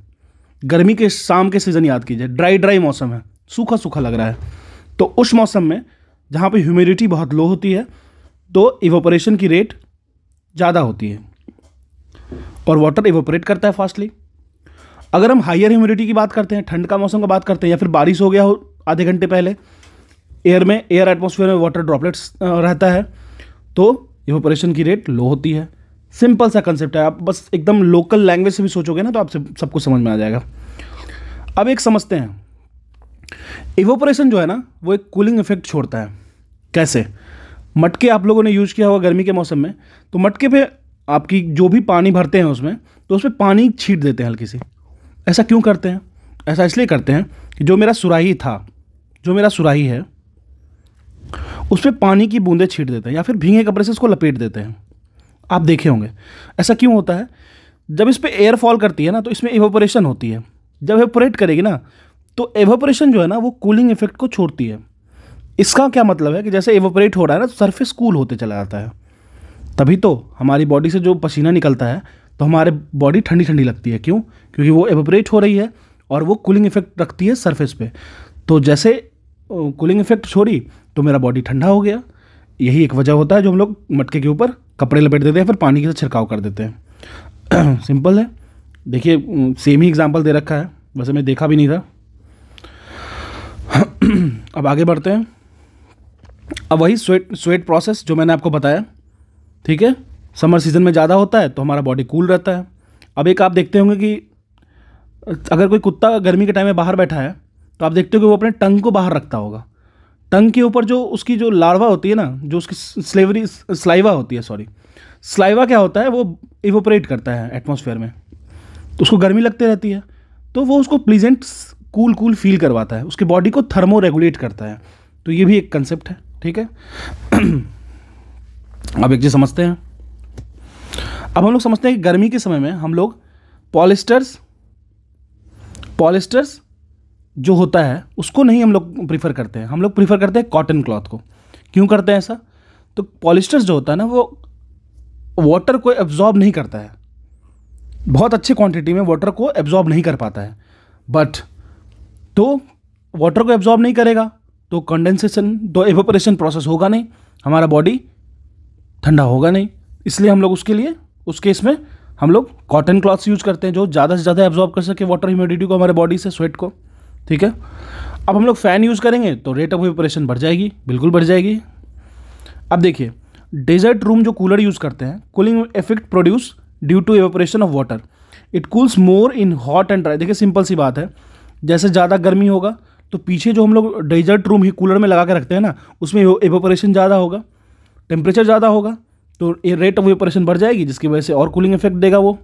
गर्मी के शाम के सीज़न याद कीजिए ड्राई ड्राई मौसम है सूखा सूखा लग रहा है तो उस मौसम में जहाँ पे ह्यूमिडिटी बहुत लो होती है तो इवोपरेशन की रेट ज़्यादा होती है और वाटर इवोपरेट करता है फास्टली अगर हम हाइयर ह्यूमिडिटी की बात करते हैं ठंड का मौसम की बात करते हैं या फिर बारिश हो गया हो आधे घंटे पहले एयर में एयर एटमोसफेयर में वाटर ड्रॉपलेट्स रहता है तो इवोपरेशन की रेट लो होती है सिंपल सा कंसेप्ट है आप बस एकदम लोकल लैंग्वेज से भी सोचोगे ना तो आप सबको समझ में आ जाएगा अब एक समझते हैं इवोपोरेशन जो है ना वो एक कूलिंग इफेक्ट छोड़ता है कैसे मटके आप लोगों ने यूज़ किया होगा गर्मी के मौसम में तो मटके पे आपकी जो भी पानी भरते हैं उसमें तो उसमें पानी छीट देते हैं हल्की सी ऐसा क्यों करते हैं ऐसा इसलिए करते हैं कि जो मेरा सुराही था जो मेरा सुराही है उस पर पानी की बूंदें छीट देते हैं या फिर भींगे कपड़े से उसको लपेट देते हैं आप देखे होंगे ऐसा क्यों होता है जब इस पर एयर फॉल करती है ना तो इसमें इवोपोरेशन होती है जब एवोपोरेट करेगी ना तो एवोपरेशन जो है ना वो कूलिंग इफेक्ट को छोड़ती है इसका क्या मतलब है कि जैसे एवोपरेट हो रहा है ना तो सर्फेस कूल होते चला जाता है तभी तो हमारी बॉडी से जो पसीना निकलता है तो हमारे बॉडी ठंडी ठंडी लगती है क्यों क्योंकि वो एवोपरेट हो रही है और वो कूलिंग इफेक्ट रखती है सरफेस पे तो जैसे कूलिंग इफेक्ट छोड़ी तो मेरा बॉडी ठंडा हो गया यही एक वजह होता है जो हम लोग मटके के ऊपर कपड़े लपेट देते हैं फिर पानी के साथ छिड़काव कर देते हैं सिंपल है देखिए सेम ही एग्जाम्पल दे रखा है वैसे मैं देखा भी नहीं था अब आगे बढ़ते हैं अब वही स्वेट स्वेट प्रोसेस जो मैंने आपको बताया ठीक है समर सीज़न में ज़्यादा होता है तो हमारा बॉडी कूल रहता है अब एक आप देखते होंगे कि अगर कोई कुत्ता गर्मी के टाइम में बाहर बैठा है तो आप देखते हो कि वो अपने टंग को बाहर रखता होगा टंग के ऊपर जो उसकी जो लार्वा होती है ना जो उसकी स्लेवरी स्लाइवा होती है सॉरी स्लाइवा क्या होता है वो इवोपरेट करता है एटमोसफेयर में तो उसको गर्मी लगती रहती है तो वो उसको प्लीजेंट कूल कूल फील करवाता है उसकी बॉडी को थर्मो रेगुलेट करता है तो ये भी एक कंसेप्ट है ठीक है अब एक चीज़ समझते हैं अब हम लोग समझते हैं कि गर्मी के समय में हम लोग पॉलिस्टर्स पॉलिस्टर्स जो होता है उसको नहीं हम लोग प्रीफर करते हैं हम लोग प्रीफर करते हैं कॉटन क्लॉथ को क्यों करते हैं ऐसा तो पॉलिस्टर्स जो होता है ना वो वाटर को एब्जॉर्ब नहीं करता है बहुत अच्छी क्वांटिटी में वाटर को एब्जॉर्ब नहीं कर पाता है बट तो वाटर को एब्जॉर्ब नहीं करेगा तो कंडेंसेशन तो एवोपरेशन प्रोसेस होगा नहीं हमारा बॉडी ठंडा होगा नहीं इसलिए हम लोग उसके लिए उस केस में हम लोग कॉटन क्लॉथ्स यूज करते हैं जो ज़्यादा से ज़्यादा एब्जॉर्ब कर सके वाटर ह्यूमिडिटी को हमारे बॉडी से स्वेट को ठीक है अब हम लोग फ़ैन यूज़ करेंगे तो रेट ऑफ वेपरेशन बढ़ जाएगी बिल्कुल बढ़ जाएगी अब देखिए डेजर्ट रूम जो कूलर यूज़ करते हैं cooling effect produce due to evaporation of water it cools more in hot and dry देखिए सिंपल सी बात है जैसे ज़्यादा गर्मी होगा तो पीछे जो हम लोग डेजर्ट रूम ही कूलर में लगा के रखते हैं ना उसमें एवोपरेशन ज़्यादा होगा टेम्परेचर ज़्यादा होगा तो रेट ऑफ एवोपरेशन बढ़ जाएगी जिसकी वजह से और कूलिंग इफेक्ट देगा वो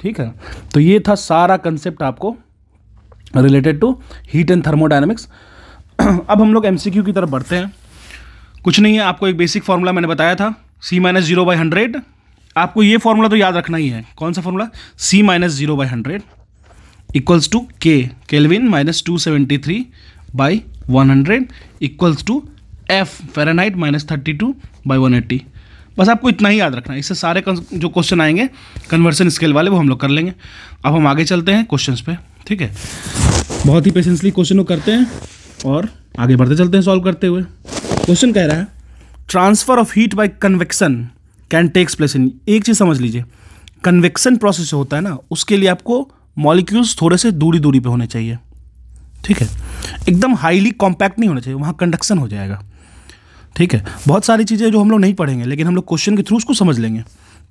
ठीक है तो ये था सारा कंसेप्ट आपको related to heat and thermodynamics अब हम लोग एम की तरफ बढ़ते हैं कुछ नहीं है आपको एक बेसिक फार्मूला मैंने बताया था C minus zero by hundred आपको ये फार्मूला तो याद रखना ही है कौन सा formula C minus zero by hundred equals to K kelvin minus two seventy three by one hundred equals to F Fahrenheit minus thirty two by one eighty बस आपको इतना ही याद रखना है इससे सारे जो क्वेश्चन आएंगे कन्वर्सन स्केल वाले वो हम लोग कर लेंगे अब हम आगे चलते हैं क्वेश्चन पे ठीक है बहुत ही पेशेंसली क्वेश्चन को करते हैं और आगे बढ़ते चलते हैं सॉल्व करते हुए क्वेश्चन कह रहा है transfer of heat by convection can takes place in एक चीज़ समझ लीजिए कन्वेक्शन प्रोसेस होता है ना उसके लिए आपको मॉलिक्यूल्स थोड़े से दूरी दूरी पे होने चाहिए ठीक है एकदम हाईली कॉम्पैक्ट नहीं होना चाहिए वहाँ कंडक्शन हो जाएगा ठीक है बहुत सारी चीज़ें जो हम लोग नहीं पढ़ेंगे लेकिन हम लोग क्वेश्चन के थ्रू उसको समझ लेंगे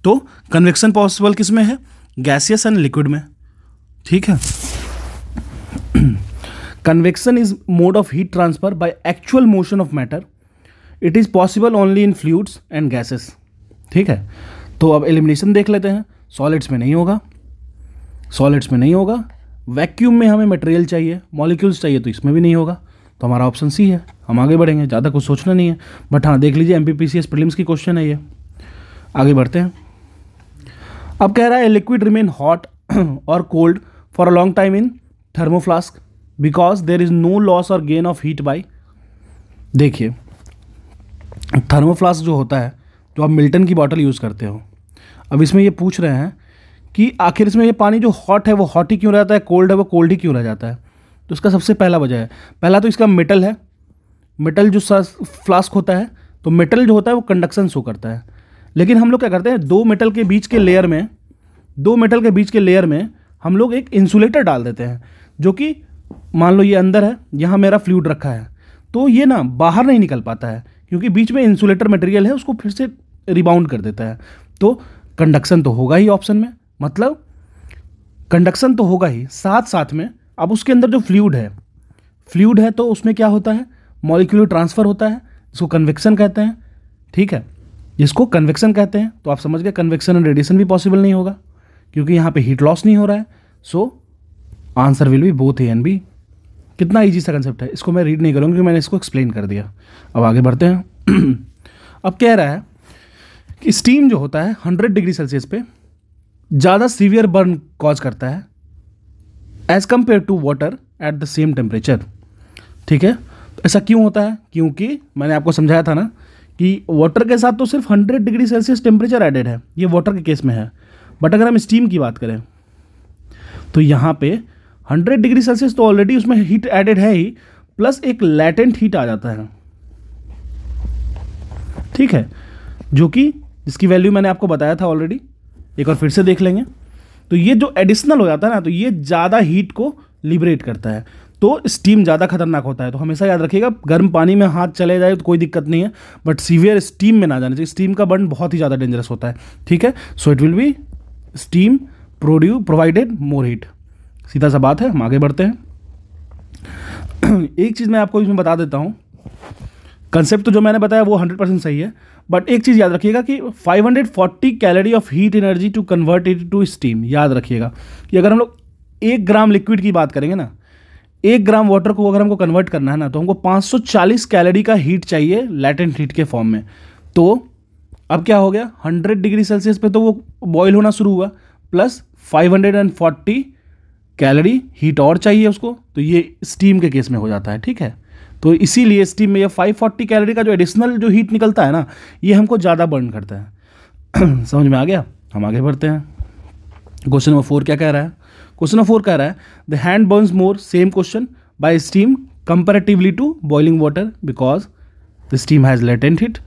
तो कन्वेक्शन पॉसिबल किस में है गैसियस एंड लिक्विड में ठीक है convection is mode of heat transfer by actual motion of matter it is possible only in fluids and gases ठीक है तो अब एलिमिनेशन देख लेते हैं सॉलिड्स में नहीं होगा सॉलिड्स में नहीं होगा वैक्यूम में हमें मटेरियल चाहिए मॉलिक्यूल्स चाहिए तो इसमें भी नहीं होगा तो हमारा ऑप्शन सी है हम आगे बढ़ेंगे ज़्यादा कुछ सोचना नहीं है बट हाँ देख लीजिए एम प्रीलिम्स की क्वेश्चन है ये आगे बढ़ते हैं अब कह रहा है लिक्विड रिमेन हॉट और cold for a long time in thermoflask because there is no loss और गेन ऑफ हीट बाई देखिए थर्मोफ्लास्क जो होता है जो आप मिल्टन की बॉटल यूज़ करते हो अब इसमें ये पूछ रहे हैं कि आखिर इसमें ये पानी जो हॉट है वो हॉट ही क्यों रहता है कोल्ड है वो कोल्ड ही क्यों रह जाता है तो इसका सबसे पहला वजह है पहला तो इसका मेटल है मेटल जो फ्लास्क होता है तो मेटल जो होता है वो कंडक्शन शो करता है लेकिन हम लोग क्या करते हैं दो मेटल के बीच के लेयर में दो मेटल के बीच के लेयर में हम लोग एक इंसुलेटर डाल देते हैं जो कि मान लो ये अंदर है यहाँ मेरा फ्लूड रखा है तो ये ना बाहर नहीं निकल पाता है क्योंकि बीच में इंसुलेटर मटेरियल है उसको फिर से रिबाउंड कर देता है तो कंडक्शन तो होगा ही ऑप्शन में मतलब कंडक्शन तो होगा ही साथ साथ में अब उसके अंदर जो फ्लूड है फ्लूड है तो उसमें क्या होता है मॉलिक्यूलर ट्रांसफ़र होता है जिसको कन्वेक्शन कहते हैं ठीक है जिसको कन्वेक्शन कहते हैं तो आप समझ गए कन्वेक्शन एंड रेडिएशन भी पॉसिबल नहीं होगा क्योंकि यहाँ पे हीट लॉस नहीं हो रहा है so answer will be both A and B कितना ईजी सा कंसेप्ट है इसको मैं रीड नहीं करूँगा क्योंकि मैंने इसको एक्सप्लेन कर दिया अब आगे बढ़ते हैं अब कह रहा है कि स्टीम जो होता है हंड्रेड डिग्री सेल्सियस पे ज़्यादा सीवियर बर्न कॉज करता है as compare to water at the same temperature ठीक है ऐसा क्यों होता है क्योंकि मैंने आपको समझाया था ना कि वाटर के साथ तो सिर्फ 100 डिग्री सेल्सियस टेम्परेचर एडेड है ये वाटर के केस में है बट अगर हम स्टीम की बात करें तो यहाँ पे 100 डिग्री सेल्सियस तो ऑलरेडी उसमें हीट एडेड है ही प्लस एक लैटेंट हीट आ जाता है ठीक है जो कि जिसकी वैल्यू मैंने आपको बताया था ऑलरेडी एक बार फिर से देख लेंगे तो ये जो एडिशनल हो जाता है ना तो ये ज़्यादा हीट को लिबरेट करता है तो स्टीम ज़्यादा खतरनाक होता है तो हमेशा याद रखिएगा गर्म पानी में हाथ चले जाए तो कोई दिक्कत नहीं है बट सीवियर स्टीम में ना जाने चाहिए स्टीम का बर्न बहुत ही ज़्यादा डेंजरस होता है ठीक है so it will be steam produce provided more heat सीधा सा बात है हम आगे बढ़ते हैं एक चीज़ मैं आपको इसमें बता देता हूँ कंसेप्ट तो जो मैंने बताया वो हंड्रेड परसेंट सही है बट एक चीज़ याद रखिएगा कि 540 calorie of heat energy to convert it to steam याद रखिएगा कि अगर हम लोग एक ग्राम लिक्विड की बात करेंगे ना एक ग्राम वाटर को अगर हमको कन्वर्ट करना है ना तो हमको 540 कैलोरी का हीट चाहिए लैटेंट हीट के फॉर्म में तो अब क्या हो गया 100 डिग्री सेल्सियस पे तो वो बॉयल होना शुरू हुआ प्लस 540 कैलोरी हीट और चाहिए उसको तो ये स्टीम के केस में हो जाता है ठीक है तो इसीलिए स्टीम में यह फाइव कैलोरी का जो एडिशनल जो हीट निकलता है ना ये हमको ज़्यादा बर्न करता है समझ में आ गया हम आगे बढ़ते हैं क्वेश्चन नंबर फोर क्या कह रहा है क्वेश्चन नंबर फोर कह रहा है the hand burns more same question by steam comparatively to boiling water because the steam has latent heat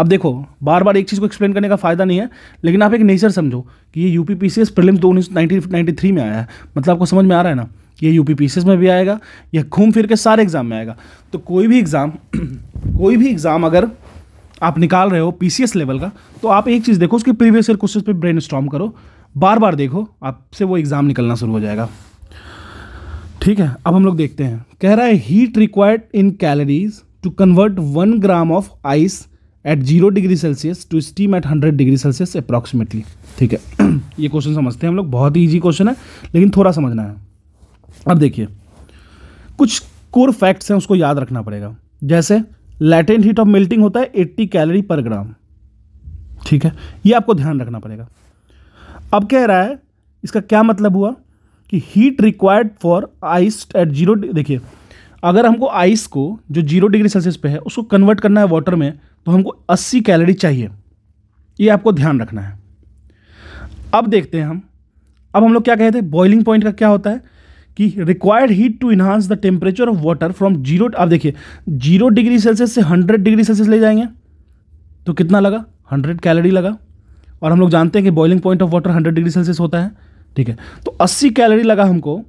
अब देखो बार बार एक चीज़ को एक्सप्लेन करने का फ़ायदा नहीं है लेकिन आप एक नेचर समझो कि ये U P P C S prelims दो उन्नीस नाइन्टी थ्री में आया है मतलब आपको समझ में आ रहा है ना ये यूपी पी में भी आएगा या घूम फिर के सारे एग्ज़ाम में आएगा तो कोई भी एग्ज़ाम कोई भी एग्ज़ाम अगर आप निकाल रहे हो पी लेवल का तो आप एक चीज़ देखो उसके प्रीवियस ईयर क्वेश्चन पे ब्रेन करो बार बार देखो आपसे वो एग्ज़ाम निकलना शुरू हो जाएगा ठीक है अब हम लोग देखते हैं कह रहा है heat required in calories to convert one gram of ice at zero degree Celsius to steam at hundred degree Celsius approximately ठीक है ये क्वेश्चन समझते हैं हम लोग बहुत ही ईजी क्वेश्चन है लेकिन थोड़ा समझना है अब देखिए कुछ कोर फैक्ट्स हैं उसको याद रखना पड़ेगा जैसे लैटेंट हीट ऑफ मेल्टिंग होता है एट्टी कैलोरी पर ग्राम ठीक है ये आपको ध्यान रखना पड़ेगा अब कह रहा है इसका क्या मतलब हुआ कि heat required for ice at zero देखिए अगर हमको आइस को जो जीरो डिग्री सेल्सियस पे है उसको कन्वर्ट करना है वाटर में तो हमको 80 कैलोरी चाहिए ये आपको ध्यान रखना है अब देखते हैं हम अब हम लोग क्या कहते हैं बॉइलिंग पॉइंट का क्या होता है कि required heat to enhance the temperature of water from zero आप देखिए जीरो डिग्री सेल्सियस से हंड्रेड डिग्री सेल्सियस ले जाएंगे तो कितना लगा हंड्रेड कैलोरी लगा और हम लोग जानते हैं कि boiling point of water hundred degree Celsius होता है ठीक है तो अस्सी कैलोरी लगा हमको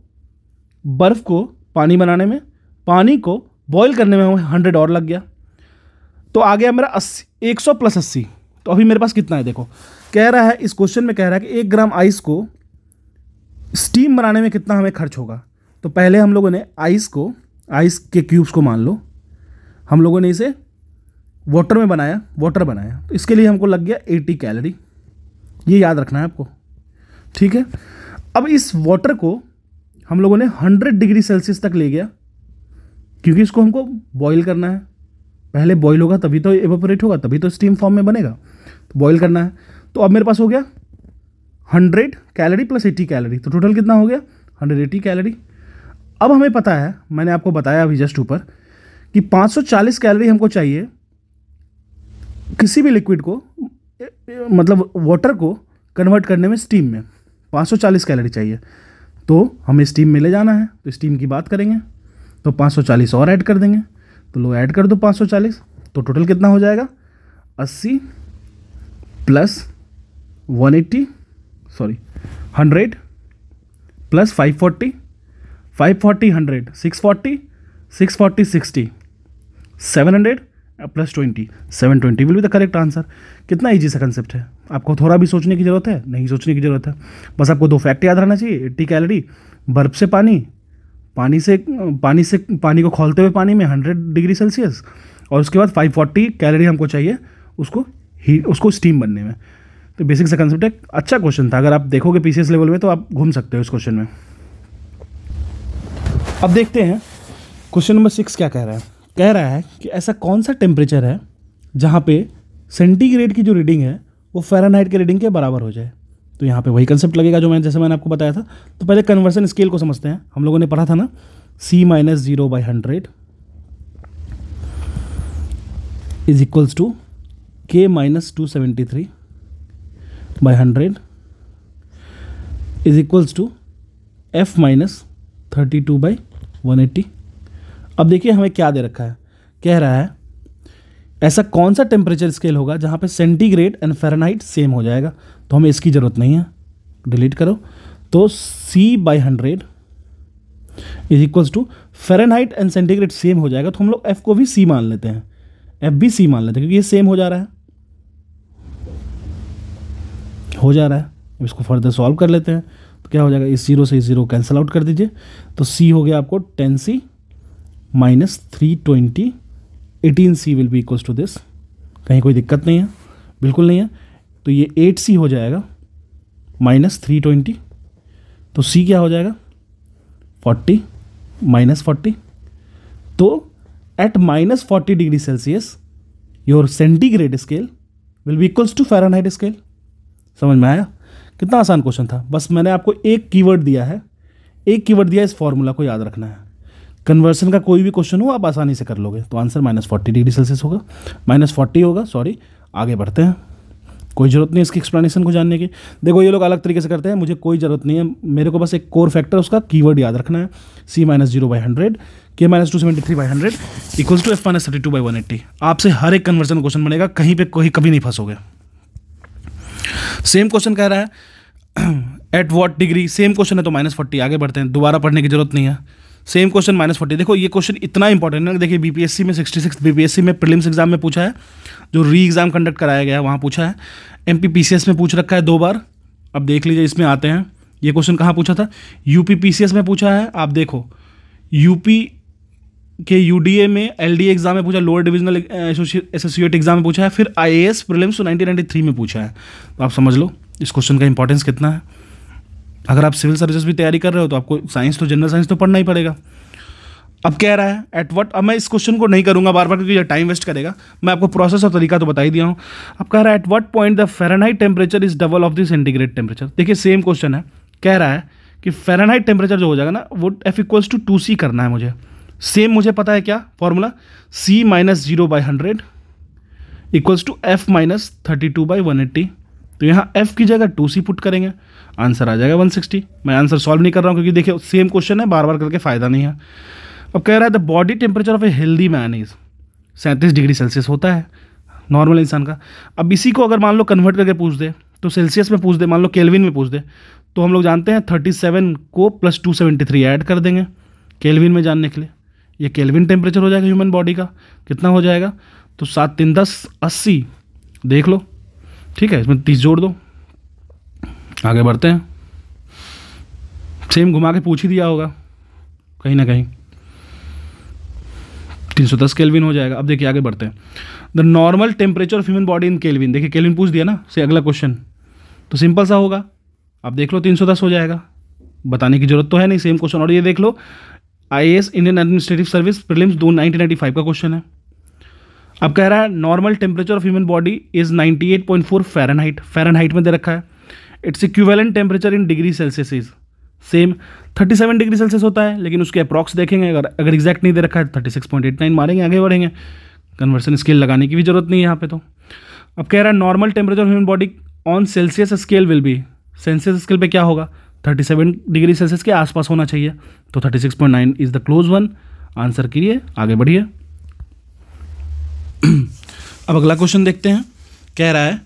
बर्फ़ को पानी बनाने में पानी को बॉयल करने में हमें हंड्रेड और लग गया तो आ गया मेरा अस्सी एक सौ प्लस अस्सी तो अभी मेरे पास कितना है देखो कह रहा है इस क्वेश्चन में कह रहा है कि एक ग्राम आइस को स्टीम बनाने में कितना हमें खर्च होगा तो पहले हम लोगों ने आइस को आइस के क्यूब्स को मान लो हम लोगों ने इसे वाटर में बनाया वाटर बनाया तो इसके लिए हमको लग गया 80 कैलोरी ये याद रखना है आपको ठीक है अब इस वाटर को हम लोगों ने 100 डिग्री सेल्सियस तक ले गया क्योंकि इसको हमको बॉईल करना है पहले बॉईल होगा तभी तो एवोपरेट होगा तभी तो स्टीम फॉर्म में बनेगा तो बॉयल करना है तो अब मेरे पास हो गया hundred calorie plus eighty calorie तो टोटल कितना हो गया हंड्रेड एट्टी कैलोरी अब हमें पता है मैंने आपको बताया अभी जस्ट ऊपर कि 540 कैलोरी हमको चाहिए किसी भी लिक्विड को मतलब वाटर को कन्वर्ट करने में स्टीम में 540 कैलोरी चाहिए तो हमें स्टीम में ले जाना है तो स्टीम की बात करेंगे तो 540 और ऐड कर देंगे तो लो ऐड कर दो 540 तो टोटल कितना हो जाएगा 80 plus 180 sorry hundred plus five forty five forty hundred six forty six forty sixty seven hundred plus twenty seven twenty will be the correct answer कितना ईजी सा कंसेप्ट है आपको थोड़ा भी सोचने की ज़रूरत है नहीं सोचने की ज़रूरत है बस आपको दो फैक्ट याद रहना चाहिए एट्टी कैलोरी बर्फ़ से पानी पानी से पानी से पानी को खोलते हुए पानी में हंड्रेड डिग्री सेल्सियस और उसके बाद फाइव फोर्टी कैलोरी हमको चाहिए उसको ही उसको स्टीम बनने में तो बेसिक सा कंसेप्ट है अच्छा क्वेश्चन था अगर आप देखोगे पीसीएस लेवल में तो आप घूम सकते हो इस क्वेश्चन में अब देखते हैं क्वेश्चन नंबर सिक्स क्या कह रहा है कह रहा है कि ऐसा कौन सा टेम्परेचर है जहाँ पे सेंटीग्रेड की जो रीडिंग है वो फेरानाइट के रीडिंग के बराबर हो जाए तो यहाँ पे वही कंसेप्ट लगेगा जो मैंने जैसे मैंने आपको बताया था तो पहले कन्वर्सन स्केल को समझते हैं हम लोगों ने पढ़ा था ना C minus zero by hundred is equals to K minus two seventy three by 100 is equals to f minus thirty two by one eighty अब देखिए हमें क्या दे रखा है कह रहा है ऐसा कौन सा टेम्परेचर स्केल होगा जहाँ पे सेंटीग्रेड एंड फेरनाइट सेम हो जाएगा तो हमें इसकी ज़रूरत नहीं है डिलीट करो तो C by hundred is equals to Fahrenheit and centigrade same हो जाएगा तो हम लोग एफ़ को भी सी मान लेते हैं एफ भी सी मान लेते हैं क्योंकि ये सेम हो जा रहा है हो जा रहा है इसको फर्दर सॉल्व कर लेते हैं तो क्या हो जाएगा इस जीरो से इस जीरो कैंसिल आउट कर दीजिए तो सी हो गया आपको ten C minus three twenty eighteen C will be equals to this कहीं कोई दिक्कत नहीं है बिल्कुल नहीं है तो ये एट सी हो जाएगा माइनस थ्री ट्वेंटी तो सी क्या हो जाएगा फोर्टी माइनस फोर्टी तो at minus forty degree Celsius your centigrade scale will be equals to Fahrenheit scale समझ में आया कितना आसान क्वेश्चन था बस मैंने आपको एक कीवर्ड दिया है एक कीवर्ड दिया इस फॉर्मूला को याद रखना है कन्वर्सन का कोई भी क्वेश्चन हो आप आसानी से कर लोगे तो answer minus forty degree Celsius होगा माइनस फोर्टी होगा सॉरी आगे बढ़ते हैं कोई ज़रूरत नहीं इसकी एक्सप्लेनेशन को जानने की देखो ये लोग अलग तरीके से करते हैं मुझे कोई ज़रूरत नहीं है मेरे को बस एक कोर फैक्टर उसका कीवर्ड याद रखना है C minus zero by hundred K minus two seventy three by hundred equals to F minus thirty two by one eighty आपसे हर एक कन्वर्जन क्वेश्चन बनेगा कहीं पर कोई कभी नहीं फंसोगे सेम क्वेश्चन कह रहा है at what degree same question है तो माइनस फोर्टी आगे बढ़ते हैं दोबारा पढ़ने की जरूरत नहीं है सेम क्वेश्चन माइनस फोर्टी देखो ये क्वेश्चन इतना इंपॉर्टेंट है ना देखिए बीपीएससी में सिक्सटी सिक्स बीपीएससी में प्रीलिम्स एग्जाम में पूछा है जो री एग्जाम कंडक्ट कराया गया है वहाँ पूछा है एम में पूछ रखा है दो बार अब देख लीजिए इसमें आते हैं ये क्वेश्चन कहाँ पूछा था यूपी में पूछा है आप देखो यूपी के यूडीए में एलडी एग्जाम में पूछा लोअर डिविजनल एसोसिएट एग्जाम में पूछा है फिर आई एस प्रिलिम्स नाइनटीन में पूछा है तो आप समझ लो इस क्वेश्चन का इंपॉर्टेंस कितना है अगर आप सिविल सर्विस भी तैयारी कर रहे हो तो आपको साइंस तो जनरल साइंस तो पढ़ना ही पड़ेगा अब कह रहा है एट वट अब मैं इस क्वेश्चन को नहीं करूंगा बार बार क्योंकि यह टाइम वेस्ट करेगा मैं आपको प्रोसेस और तरीका तो बता ही दिया हूँ अब कह रहा है at what point the Fahrenheit temperature is double of the centigrade temperature देखिए सेम क्वेश्चन है कह रहा है कि फेरनहाइट टेम्परेचर जो हो जाएगा ना वो F equals to two C करना है मुझे सेम मुझे पता है क्या formula C minus zero by hundred equals to F minus thirty two by one eighty तो यहाँ एफ की जगह टू सी पुट करेंगे आंसर आ जाएगा वन सिक्सटी मैं आंसर सॉल्व नहीं कर रहा हूँ क्योंकि देखिए सेम क्वेश्चन है बार बार करके फ़ायदा नहीं है अब कह रहा है the body temperature of a healthy man is सैंतीस डिग्री सेल्सियस होता है नॉर्मल इंसान का अब इसी को अगर मान लो कन्वर्ट करके पूछ दे तो सेल्सियस में पूछ दे मान लो केलविन में पूछ दे तो हम लोग जानते हैं थर्टी सेवन को plus two seventy three add कर देंगे केल्विन में जानने के लिए ये केल्विन टेम्परेचर हो जाएगा ह्यूमन बॉडी का कितना हो जाएगा तो सात तीन दस अस्सी देख लो ठीक है इसमें तीस जोड़ दो आगे बढ़ते हैं सेम घुमा के पूछ ही दिया होगा कहीं ना कहीं तीन सौ दस केलविन हो जाएगा अब देखिए आगे बढ़ते हैं the normal temperature of human body in Kelvin देखिए केलविन पूछ दिया ना से अगला क्वेश्चन तो सिंपल सा होगा आप देख लो तीन सौ दस हो जाएगा बताने की जरूरत तो है नहीं सेम क्वेश्चन और ये देख लो I Indian Administrative Service prelims दो नाइनटीन का क्वेश्चन है अब कह रहा है normal temperature of human body is 98.4 point four Fahrenheit Fahrenheit में दे रखा है it's equivalent temperature in degree Celsius is same 37 degree Celsius होता है लेकिन उसके अप्रॉक्स देखेंगे अगर अगर एग्जैक्ट नहीं दे रखा है thirty six point eight nine मारेंगे आगे बढ़ेंगे कन्वर्सन स्केल लगाने की भी जरूरत नहीं है यहाँ पे तो अब कह रहा है normal temperature human body on Celsius scale will be Celsius scale पर क्या होगा थर्टी सेवन डिग्री सेल्सियस के आसपास होना चाहिए तो thirty six point nine is the close one answer लिए आगे बढ़िए अब अगला क्वेश्चन देखते हैं कह रहा है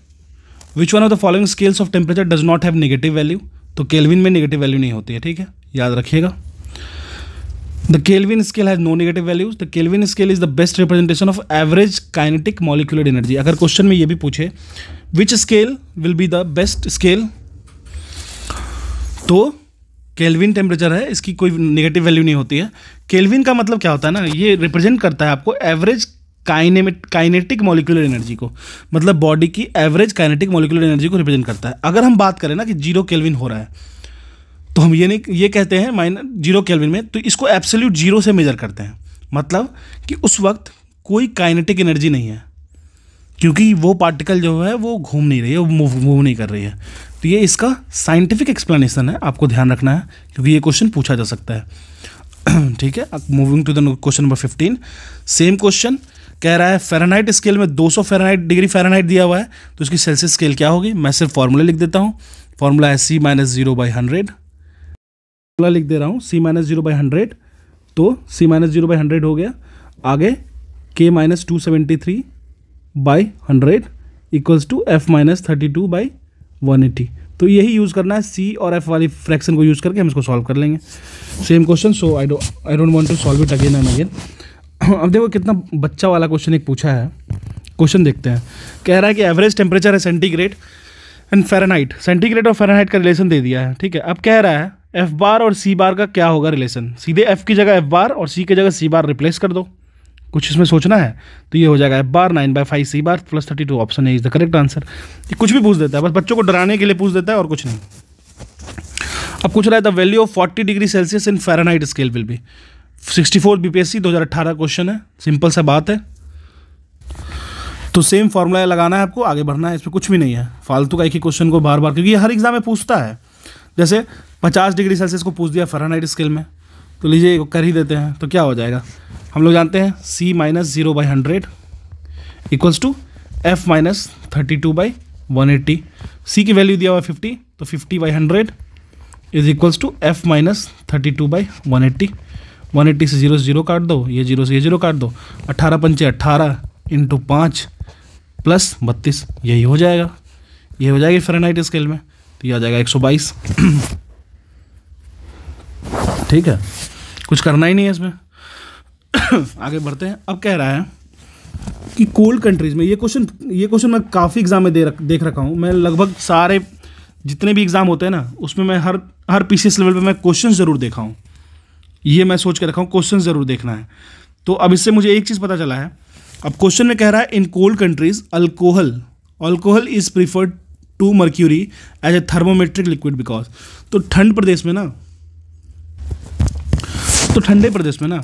which one of the following scales of temperature does not have negative value तो केल्विन में नेगेटिव वैल्यू नहीं होती है ठीक है याद रखिएगा the Kelvin scale has no negative values the Kelvin scale is the best representation of average kinetic molecular energy अगर क्वेश्चन में ये भी पूछे which scale will be the best scale तो केल्विन टेम्परेचर है इसकी कोई नेगेटिव वैल्यू नहीं होती है केल्विन का मतलब क्या होता है ना ये रिप्रेजेंट करता है आपको average kinemic kinetic molecular energy को मतलब बॉडी की एवरेज काइनेटिक मोलिकुलर एनर्जी को रिप्रेजेंट करता है अगर हम बात करें ना कि जीरो केल्विन हो रहा है तो हम ये नहीं ये कहते हैं माइनस जीरो केल्विन में तो इसको एब्सोल्यूट जीरो से मेजर करते हैं मतलब कि उस वक्त कोई काइनेटिक एनर्जी नहीं है क्योंकि वो पार्टिकल जो है वो घूम नहीं रही है वो मूव मूव नहीं कर रही है तो ये इसका साइंटिफिक एक्सप्लेनेशन है आपको ध्यान रखना है क्योंकि ये क्वेश्चन पूछा जा सकता है ठीक है moving to the question number fifteen same question कह रहा है फेरानाइट स्केल में 200 फेरानाइट डिग्री फेरानाइट दिया हुआ है तो इसकी सेल्सियस स्केल क्या होगी मैं सिर्फ फॉर्मूला लिख देता हूँ फॉर्मूला है C minus zero by hundred formula लिख दे रहा हूँ C minus zero by hundred तो C minus zero by hundred हो गया आगे K minus two seventy three by hundred equals to F minus thirty two by one eighty तो यही यूज़ करना है सी और एफ वाली फ्रैक्शन को यूज़ करके हम इसको सॉल्व कर लेंगे same question so I do I don't want to solve it again and again अब देखो कितना बच्चा वाला क्वेश्चन एक पूछा है क्वेश्चन देखते हैं कह रहा है कि एवरेज टेम्परेचर है सेंटीग्रेड एंड फेरानाइट सेंटीग्रेड और फेरानाइट का रिलेशन दे दिया है ठीक है अब कह रहा है एफ बार और सी बार का क्या होगा रिलेशन सीधे एफ की जगह एफ बार और सी की जगह सी बार रिप्लेस कर दो कुछ इसमें सोचना है तो ये हो जाएगा F bar nine by five C bar plus thirty two option A is the correct answer ये कुछ भी पूछ देता है बस बच्चों को डराने के लिए पूछ देता है और कुछ नहीं अब कुछ रहा है the value of forty degree Celsius in Fahrenheit scale will be sixty four B P S C दो हज़ार अट्ठारह क्वेश्चन है सिंपल सा बात है तो सेम फार्मूला लगाना है आपको आगे बढ़ना है इसमें कुछ भी नहीं है फालतू का एक ही क्वेश्चन को बार बार क्योंकि हर एग्जाम में पूछता है जैसे पचास डिग्री सेल्सियस को पूछ दिया फेरानाइट स्केल में तो लीजिए कर ही देते हैं तो क्या हो जाएगा हम लोग जानते हैं C minus zero by hundred equals to F minus thirty two by one eighty C की वैल्यू दिया हुआ है फिफ्टी तो fifty by hundred is equals to F minus thirty two by one eighty one eighty से zero से zero काट दो ये जीरो से ये जीरो काट दो अट्ठारह पंचे अट्ठारह इंटू पाँच प्लस बत्तीस यही हो जाएगा ये हो जाएगी फेरेनाइट स्केल में तो ये आ जाएगा एक सौ बाईस ठीक है कुछ करना ही नहीं है इसमें आगे बढ़ते हैं अब कह रहा है कि कोल्ड कंट्रीज़ में ये क्वेश्चन ये क्वेश्चन मैं काफ़ी एग्ज़ाम में दे रख देख रखा हूँ मैं लगभग सारे जितने भी एग्ज़ाम होते हैं ना उसमें मैं हर हर पी लेवल पर मैं क्वेश्चन ज़रूर देखा हूँ ये मैं सोच के रखा हूँ क्वेश्चन ज़रूर देखना है तो अब इससे मुझे एक चीज़ पता चला है अब क्वेश्चन में कह रहा है in cold countries alcohol alcohol is preferred to mercury as a thermometric liquid because तो ठंड प्रदेश में ना तो ठंडे प्रदेश में ना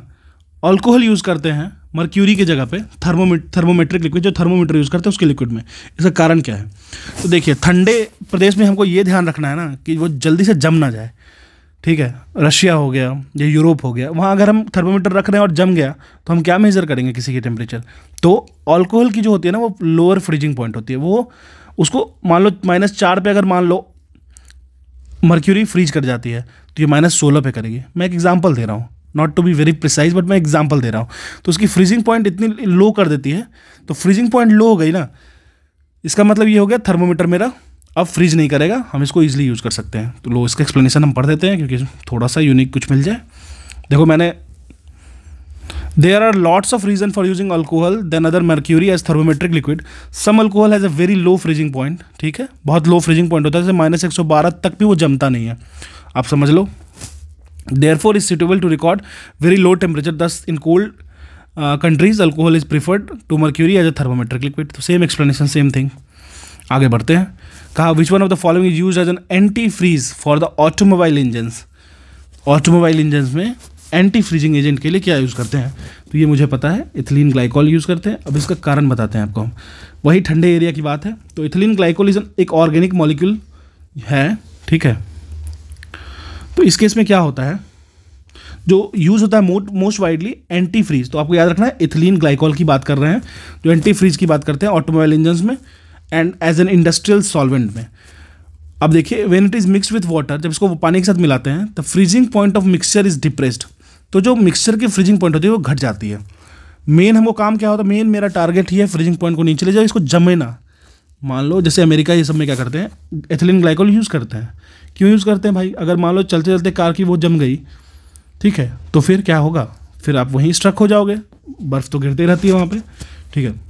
अल्कोहल यूज़ करते हैं मर्क्यूरी की जगह पे थर्मोमीट थर्मोमेट्रिक लिक्विड जो थर्मोमीटर यूज़ करते हैं उसके लिक्विड में इसका कारण क्या है तो देखिए ठंडे प्रदेश में हमको ये ध्यान रखना है ना कि वो जल्दी से जम ना जाए ठीक है रशिया हो गया या यूरोप हो गया वहाँ अगर हम थर्मोमीटर रख रहे हैं और जम गया तो हम क्या मेज़र करेंगे किसी की टेम्परेचर तो अल्कोहल की जो होती है ना वो लोअर फ्रीजिंग पॉइंट होती है वो उसको मान लो माइनस चार पे अगर मान लो मर्क्यूरी फ्रीज कर जाती है तो ये माइनस सोलह पे करेगी मैं एक एग्जांपल दे रहा हूँ not to be very precise but मैं एग्जाम्पल दे रहा हूँ तो उसकी फ्रीजिंग पॉइंट इतनी लो कर देती है तो फ्रीजिंग पॉइंट लो हो गई ना इसका मतलब ये हो गया थर्मोमीटर मेरा अब फ्रीज नहीं करेगा हम इसको ईजिली यूज़ कर सकते हैं तो लो इसका एक्सप्लेनेशन हम पढ़ देते हैं क्योंकि थोड़ा सा यूनिक कुछ मिल जाए देखो मैंने there are lots of reason for using alcohol then other mercury as thermometric liquid some alcohol has a very low freezing point ठीक है बहुत लो फ्रीजिंग पॉइंट होता है जैसे माइनस एक सौ बारह तक भी वो जमता नहीं है आप समझ लो therefore is suitable to record very low temperature thus in cold uh, countries alcohol is preferred to mercury as a thermometric liquid तो same explanation same thing आगे बढ़ते हैं कहा which one of the following is use as an anti freeze for the automobile engines automobile engines में anti freezing agent के लिए क्या use करते हैं तो ये मुझे पता है इथिलीन ग्लाइकोल यूज़ करते हैं अब इसका कारण बताते हैं आपको हम वही ठंडे एरिया की बात है तो इथिलीन ग्लाइकोल इज एक ऑर्गेनिक मॉलिक्यूल है ठीक है तो इस केस में क्या होता है जो यूज़ होता है मोस्ट वाइडली एंटी फ्रीज तो आपको याद रखना है इथिलीन ग्लाइकॉल की बात कर रहे हैं जो एंटी फ्रीज की बात करते हैं ऑटोमोबाइल इंजन में and as an industrial solvent में अब देखिए when it is mix with water जब इसको पानी के साथ मिलाते हैं the freezing point of mixture is depressed तो जो मिक्सचर की फ्रीजिंग पॉइंट होती है वो घट जाती है मेन हमको काम क्या होता है मेन मेरा टारगेट ही है फ्रीजिंग पॉइंट को नीचे ले जाओ इसको जमे ना मान लो जैसे अमेरिका ये सब में क्या करते हैं एथिलीन ग्लाइकॉल यूज़ करते हैं क्यों यूज़ करते हैं भाई अगर मान लो चलते चलते कार की वो जम गई ठीक है तो फिर क्या होगा फिर आप वहीं स्ट्रक हो जाओगे बर्फ़ तो गिरती रहती है वहाँ पर ठीक है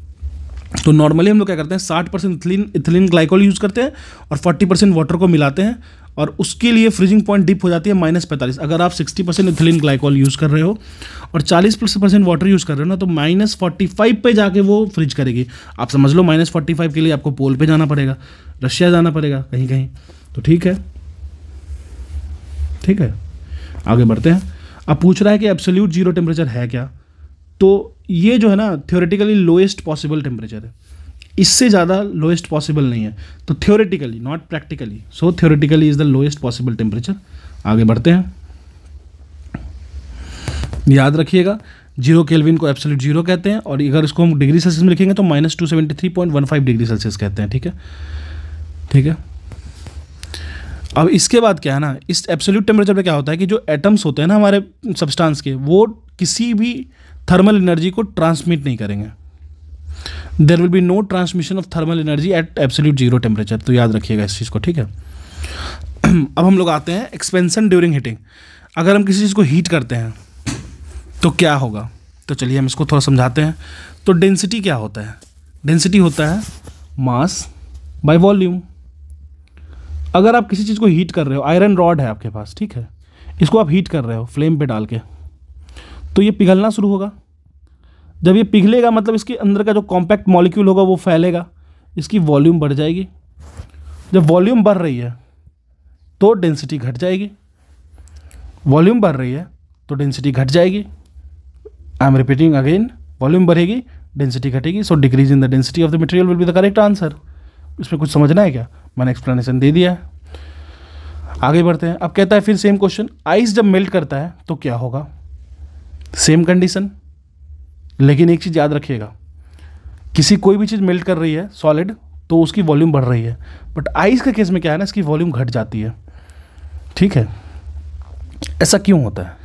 तो नॉर्मली हम लोग क्या करते हैं साठ percent ethylene ethylene glycol use करते हैं और फोर्टी परसेंट वाटर को मिलाते हैं और उसके लिए फ्रीजिंग पॉइंट डिप हो जाती है माइनस पैंतालीस अगर आप sixty percent ethylene glycol use कर रहे हो और चालीस प्लस परसेंट वाटर यूज़ कर रहे हो ना तो माइनस फोर्टी फाइव पर जाके वो फ्रिज करेगी आप समझ लो माइनस फोर्टी फाइव के लिए आपको पोल पर जाना पड़ेगा रशिया जाना पड़ेगा कहीं कहीं तो ठीक है ठीक है आगे बढ़ते हैं अब पूछ रहा है कि एब्सोल्यूट जीरो टेम्परेचर है क्या तो ये जो है ना थ्योरेटिकली लोएस्ट पॉसिबल टेम्परेचर है इससे ज़्यादा लोएस्ट पॉसिबल नहीं है तो theoretically not practically so theoretically is the lowest possible temperature आगे बढ़ते हैं याद रखिएगा जीरो केल्विन को एब्सोल्यूट जीरो कहते हैं और अगर इसको हम डिग्री सेल्सियस में लिखेंगे तो minus two seventy three point one five degree Celsius कहते हैं ठीक है ठीक है अब इसके बाद क्या है ना इस एब्सोल्यूट टेम्परेचर पे क्या होता है कि जो एटम्स होते हैं ना हमारे सब्सटेंस के वो किसी भी थर्मल एनर्जी को ट्रांसमिट नहीं करेंगे there will be no transmission of thermal energy at absolute zero temperature तो याद रखिएगा इस चीज़ को ठीक है अब हम लोग आते हैं एक्सपेंसन ड्यूरिंग हीटिंग अगर हम किसी चीज़ को हीट करते हैं तो क्या होगा तो चलिए हम इसको थोड़ा समझाते हैं तो डेंसिटी क्या होता है डेंसिटी होता है मास बाय वॉल्यूम अगर आप किसी चीज़ को हीट कर रहे हो आयरन रॉड है आपके पास ठीक है इसको आप हीट कर रहे हो फ्लेम पे डाल के तो ये पिघलना शुरू होगा जब ये पिघलेगा मतलब इसके अंदर का जो कॉम्पैक्ट मॉलिक्यूल होगा वो फैलेगा इसकी वॉल्यूम बढ़ जाएगी जब वॉल्यूम बढ़ रही है तो डेंसिटी घट जाएगी वॉल्यूम बढ़ रही है तो डेंसिटी घट जाएगी I'm repeating again volume बढ़ेगी डेंसिटी घटेगी so decrease in the density of the material will be the correct answer इसमें कुछ समझना है क्या मैंने एक्सप्लेनेशन दे दिया है आगे बढ़ते हैं अब कहता है फिर सेम क्वेश्चन आइस जब मेल्ट करता है तो क्या होगा सेम कंडीशन लेकिन एक चीज़ याद रखिएगा किसी कोई भी चीज़ मेल्ट कर रही है सॉलिड तो उसकी वॉल्यूम बढ़ रही है बट आइस के केस में क्या है ना इसकी वॉल्यूम घट जाती है ठीक है ऐसा क्यों होता है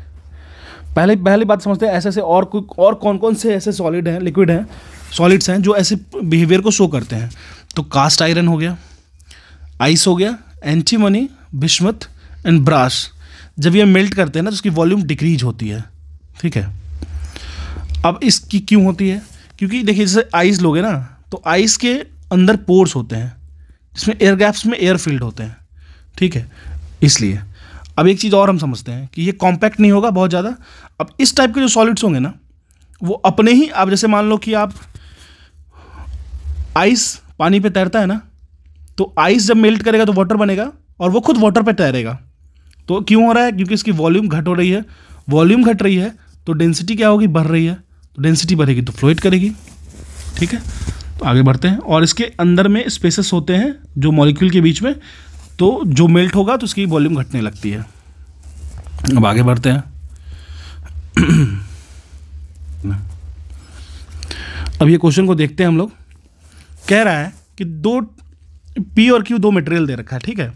पहले पहली बात समझते हैं ऐसे ऐसे और कोई और कौन कौन से ऐसे सॉलिड हैं लिक्विड हैं सॉलिड्स हैं जो ऐसे बिहेवियर को शो करते हैं तो कास्ट आयरन हो गया आइस हो गया एंटीमनी बिस्मत एंड ब्रास जब ये मेल्ट करते हैं ना तो उसकी वॉल्यूम डिक्रीज होती है ठीक है अब इसकी क्यों होती है क्योंकि देखिए जैसे आइस लोगे ना तो आइस के अंदर पोर्स होते हैं जिसमें एयर गैप्स में एयर फील्ड होते हैं ठीक है इसलिए अब एक चीज़ और हम समझते हैं कि ये कॉम्पैक्ट नहीं होगा बहुत ज़्यादा अब इस टाइप के जो सॉलिड्स होंगे ना वो अपने ही आप जैसे मान लो कि आप आइस पानी पे तैरता है ना तो आइस जब मेल्ट करेगा तो वाटर बनेगा और वो खुद वाटर पे तैरेगा तो क्यों हो रहा है क्योंकि इसकी वॉल्यूम घट हो रही है वॉल्यूम घट रही है तो डेंसिटी क्या होगी बढ़ रही है तो डेंसिटी बढ़ेगी तो फ्लोइट करेगी ठीक है तो आगे बढ़ते हैं और इसके अंदर में स्पेसेस होते हैं जो मॉलिक्यूल के बीच में तो जो मेल्ट होगा तो उसकी वॉल्यूम घटने लगती है अब आगे बढ़ते हैं अब ये क्वेश्चन को देखते हैं हम लोग कह रहा है कि दो पी और क्यू दो मटेरियल दे रखा है ठीक है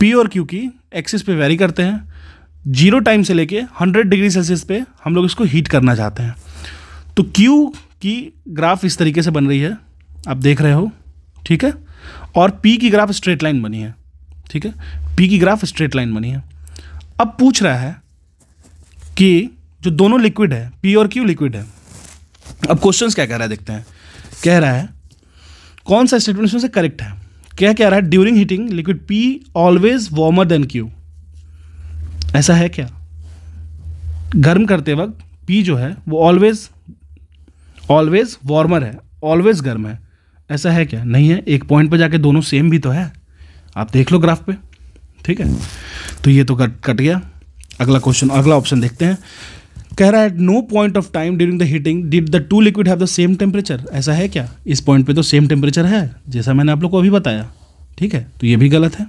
पी और क्यू की एक्सिस पे वेरी करते हैं जीरो टाइम से लेके हंड्रेड डिग्री सेल्सियस पे हम लोग इसको हीट करना चाहते हैं तो क्यू की ग्राफ इस तरीके से बन रही है आप देख रहे हो ठीक है और पी की ग्राफ स्ट्रेट लाइन बनी है ठीक है पी की ग्राफ स्ट्रेट लाइन बनी है अब पूछ रहा है कि जो दोनों लिक्विड है पी और क्यू लिक्विड है अब क्वेश्चंस क्या कह रहा है देखते हैं कह रहा है कौन सा स्टेटमेंट इसमें से करेक्ट है क्या कह रहा है during heating liquid P always warmer than Q ऐसा है क्या गर्म करते वक्त पी जो है वो ऑलवेज ऑलवेज वार्मर है ऑलवेज गर्म है ऐसा है क्या नहीं है एक पॉइंट पर जाके दोनों सेम भी तो है आप देख लो ग्राफ पे ठीक है तो ये तो कट कट गया अगला क्वेश्चन अगला ऑप्शन देखते हैं कह रहा है at no point of time during the heating did the two liquid have the same temperature ऐसा है क्या इस पॉइंट पे तो सेम टेम्परेचर है जैसा मैंने आप लोग को अभी बताया ठीक है तो ये भी गलत है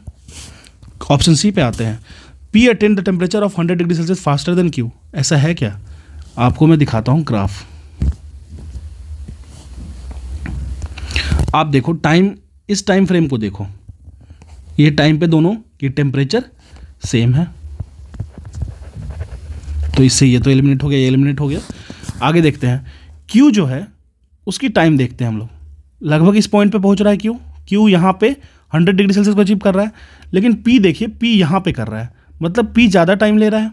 ऑप्शन सी पे आते हैं P attend the temperature of hundred degree Celsius faster than Q ऐसा है क्या आपको मैं दिखाता हूँ ग्राफ आप देखो टाइम इस टाइम फ्रेम को देखो ये टाइम पे दोनों ये टेम्परेचर सेम है तो इससे ये तो एलिमिनेट हो गया ये एलिमिनेट हो गया आगे देखते हैं क्यू जो है उसकी टाइम देखते हैं हम लोग लगभग इस पॉइंट पे पहुंच रहा है क्यू क्यू यहाँ पे 100 डिग्री सेल्सियस को अचीव कर रहा है लेकिन पी देखिए पी यहाँ पे कर रहा है मतलब पी ज़्यादा टाइम ले रहा है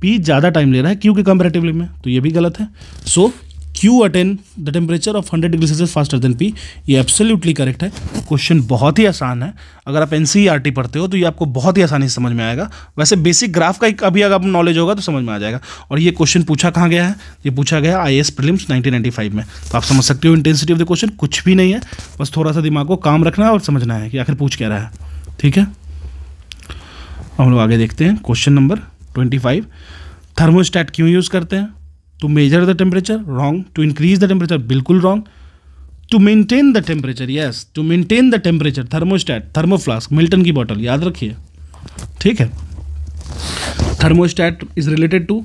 पी ज़्यादा टाइम ले रहा है क्यू के कंपेरेटिवली में तो ये भी गलत है so so, Q attain the temperature of hundred degree Celsius faster than P ये एब्सोल्युटली करेक्ट है क्वेश्चन बहुत ही आसान है अगर आप एन e पढ़ते हो तो ये आपको बहुत ही आसानी से समझ में आएगा वैसे बेसिक ग्राफ का एक अभी अगर आपको नॉलेज होगा तो समझ में आ जाएगा और ये क्वेश्चन पूछा कहाँ गया है ये पूछा गया आई एस प्रिलिम्स नाइनटीन में तो आप समझ सकते हो इंटेंसिटी ऑफ द क्वेश्चन कुछ भी नहीं है बस थोड़ा सा दिमाग को काम रखना है और समझना है कि आखिर पूछ क्या रहा है ठीक है हम लोग आगे देखते हैं question number twenty five thermostat क्यों यूज़ करते हैं to measure the temperature wrong to increase the temperature बिल्कुल wrong to maintain the temperature yes to maintain the temperature thermostat thermoflask Milton की बॉटल याद रखिए ठीक है thermostat is related to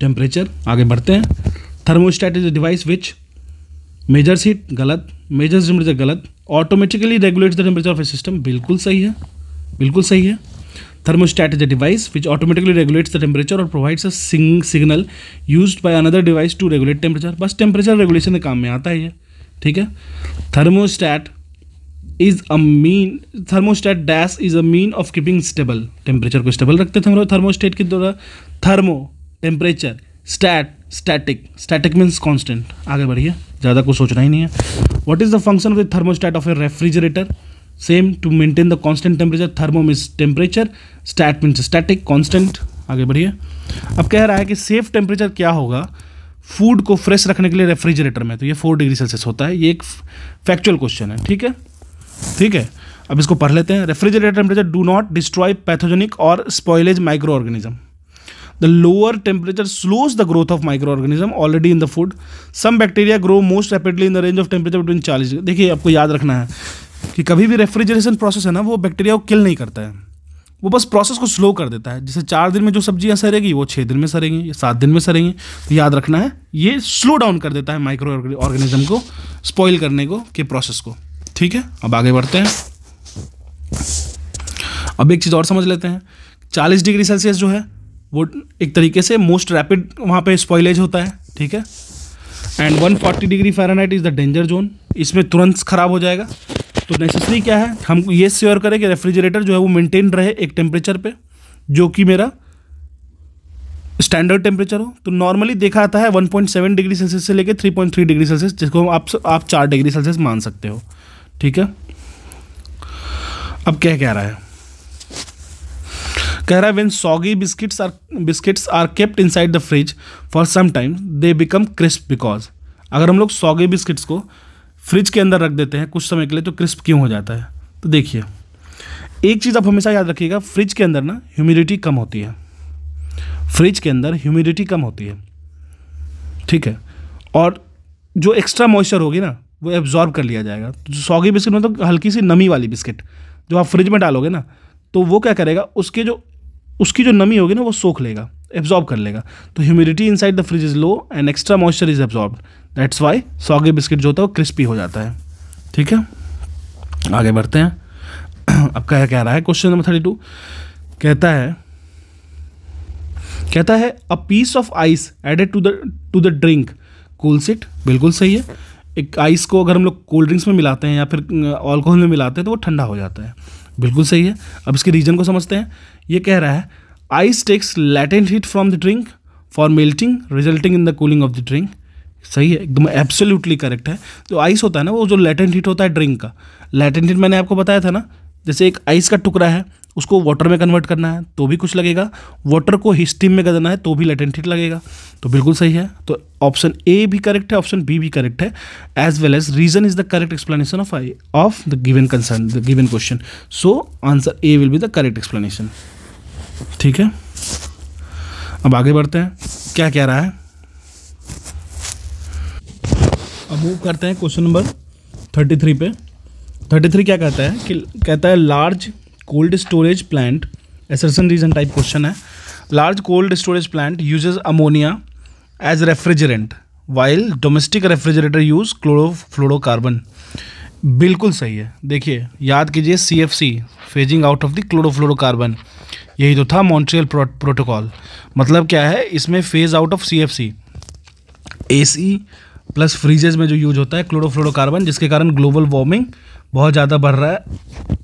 temperature आगे बढ़ते हैं thermostat is a device which measures heat गलत मेजर्स टेम्परेचर गलत automatically regulates the temperature of a system बिल्कुल सही है बिल्कुल सही है thermostat is a device which automatically regulates the temperature or provides a sing signal used by another device to regulate temperature bas temperature regulation ke kaam mein aata hai ye theek hai thermostat is a mean thermostat dash is a mean of keeping stable temperature ko stable rakhte the thermostat ke dwara thermo temperature stat static static means constant aage badhiye zyada kuch sochna hi nahi hai what is the function of the thermostat of a refrigerator same to maintain the constant temperature miss temperature stat mean static constant आगे बढ़िए अब कह रहा है कि safe temperature क्या होगा food को फ्रेश रखने के लिए रेफ्रिजरेटर में तो ये फोर डिग्री सेल्सियस होता है ये एक फैक्चुअल क्वेश्चन है ठीक है ठीक है अब इसको पढ़ लेते हैं refrigerator temperature do not destroy pathogenic और spoilage microorganism lower temperature slows the growth of microorganism already in the food some bacteria grow most rapidly in the range of temperature between चालीस देखिए आपको याद रखना है कि कभी भी रेफ्रिजरेशन प्रोसेस है ना वो बैक्टीरिया को किल नहीं करता है वो बस प्रोसेस को स्लो कर देता है जैसे चार दिन में जो सब्जियाँ सरेगी वो छः दिन में सरेंगी या सात दिन में सरेंगी तो याद रखना है ये स्लो डाउन कर देता है माइक्रो ऑर्गेनिज्म को स्पॉइल करने को के प्रोसेस को ठीक है अब आगे बढ़ते हैं अब एक चीज़ और समझ लेते हैं चालीस डिग्री सेल्सियस जो है वो एक तरीके से मोस्ट रैपिड वहाँ पे स्पॉइलेज होता है ठीक है and 140 degree Fahrenheit is the danger zone इसमें तुरंत ख़राब हो जाएगा तो नेसेसरी क्या है हम ये श्योर करें कि रेफ्रिजरेटर जो है वो मेंटेन रहे एक टेम्परेचर पे जो कि मेरा स्टैंडर्ड टेम्परेचर हो तो नॉर्मली देखा आता है 1.7 डिग्री सेल्सियस से लेकर 3.3 डिग्री सेल्सियस जिसको हम आप आप चार डिग्री सेल्सियस मान सकते हो ठीक है अब क्या कह रहा है कह रहा है when soggy biscuits are biscuits are kept inside the fridge for some time they become crisp because अगर हम लोग सॉगी बिस्किट्स को फ्रिज के अंदर रख देते हैं कुछ समय के लिए तो क्रिस्प क्यों हो जाता है तो देखिए एक चीज़ आप हमेशा याद रखिएगा फ्रिज के अंदर ना ह्यूमिडिटी कम होती है फ्रिज के अंदर ह्यूमिडिटी कम होती है ठीक है और जो एक्स्ट्रा मॉइस्चर होगी ना वो एब्जॉर्ब कर लिया जाएगा तो सॉगी बिस्किट मतलब हल्की सी नमी वाली बिस्किट जो आप फ्रिज में डालोगे ना तो वो क्या करेगा उसके जो उसकी जो नमी होगी ना वो सोख लेगा एब्जॉर्ब कर लेगा तो humidity inside the fridge is low and extra moisture is absorb that's why soggy biscuit जो होता है वो क्रिस्पी हो जाता है ठीक है आगे बढ़ते हैं अब क्या कह रहा है क्वेश्चन नंबर थर्टी टू कहता है कहता है a piece of ice added to the to the drink cools it बिल्कुल सही है एक आइस को अगर हम लोग कोल्ड ड्रिंक्स में मिलाते हैं या फिर अल्कोहल में मिलाते हैं तो वो ठंडा हो जाता है बिल्कुल सही है अब इसके रीजन को समझते हैं ये कह रहा है ice takes latent heat from the drink for melting resulting in the cooling of the drink सही है एकदम एब्सोल्यूटली करेक्ट है जो आइस होता है ना वो जो लेटेंट हीट होता है ड्रिंक का लेटेंट हीट मैंने आपको बताया था ना जैसे एक आइस का टुकड़ा है उसको वाटर में कन्वर्ट करना है तो भी कुछ लगेगा वाटर को हिस्टीम में करना है तो भी लेटेंट हीट लगेगा तो बिल्कुल सही है तो ऑप्शन ए भी करेक्ट है ऑप्शन बी भी करेक्ट है as well as reason is the correct explanation of I of the given concern the given question so answer A will be the correct explanation ठीक है अब आगे बढ़ते हैं क्या कह रहा है अब मूव करते हैं क्वेश्चन नंबर थर्टी थ्री पे थर्टी थ्री क्या कहता है कि कहता है large cold storage plant assertion reason type question है large cold storage plant uses ammonia as refrigerant while domestic refrigerator use chlorofluorocarbon बिल्कुल सही है देखिए याद कीजिए C F C phasing out of the chlorofluorocarbon यही तो था मॉन्ट्रियल प्रोटोकॉल मतलब क्या है इसमें phase out of C F C A C plus fridges में जो यूज होता है क्लोरोफ्लोरोकार्बन जिसके कारण ग्लोबल वार्मिंग बहुत ज़्यादा बढ़ रहा है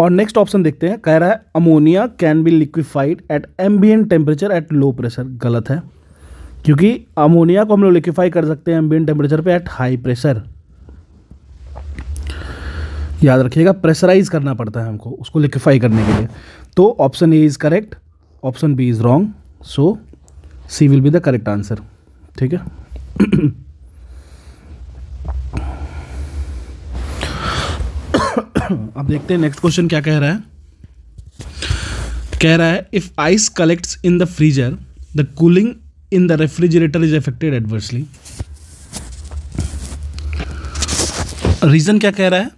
और नेक्स्ट ऑप्शन देखते हैं कह रहा है ammonia can be liquefied at ambient temperature at low pressure गलत है क्योंकि अमोनिया को हम लोग लिक्विफाई कर सकते हैं एम्बियन टेम्परेचर पे एट हाई प्रेशर याद रखिएगा प्रेशराइज करना पड़ता है हमको उसको लिक्विफाई करने के लिए तो option A is correct option B is wrong so C will be the correct answer ठीक है अब देखते हैं नेक्स्ट क्वेश्चन क्या कह रहा है कह रहा है if ice collects in the freezer the cooling in the refrigerator is affected adversely reason क्या कह रहा है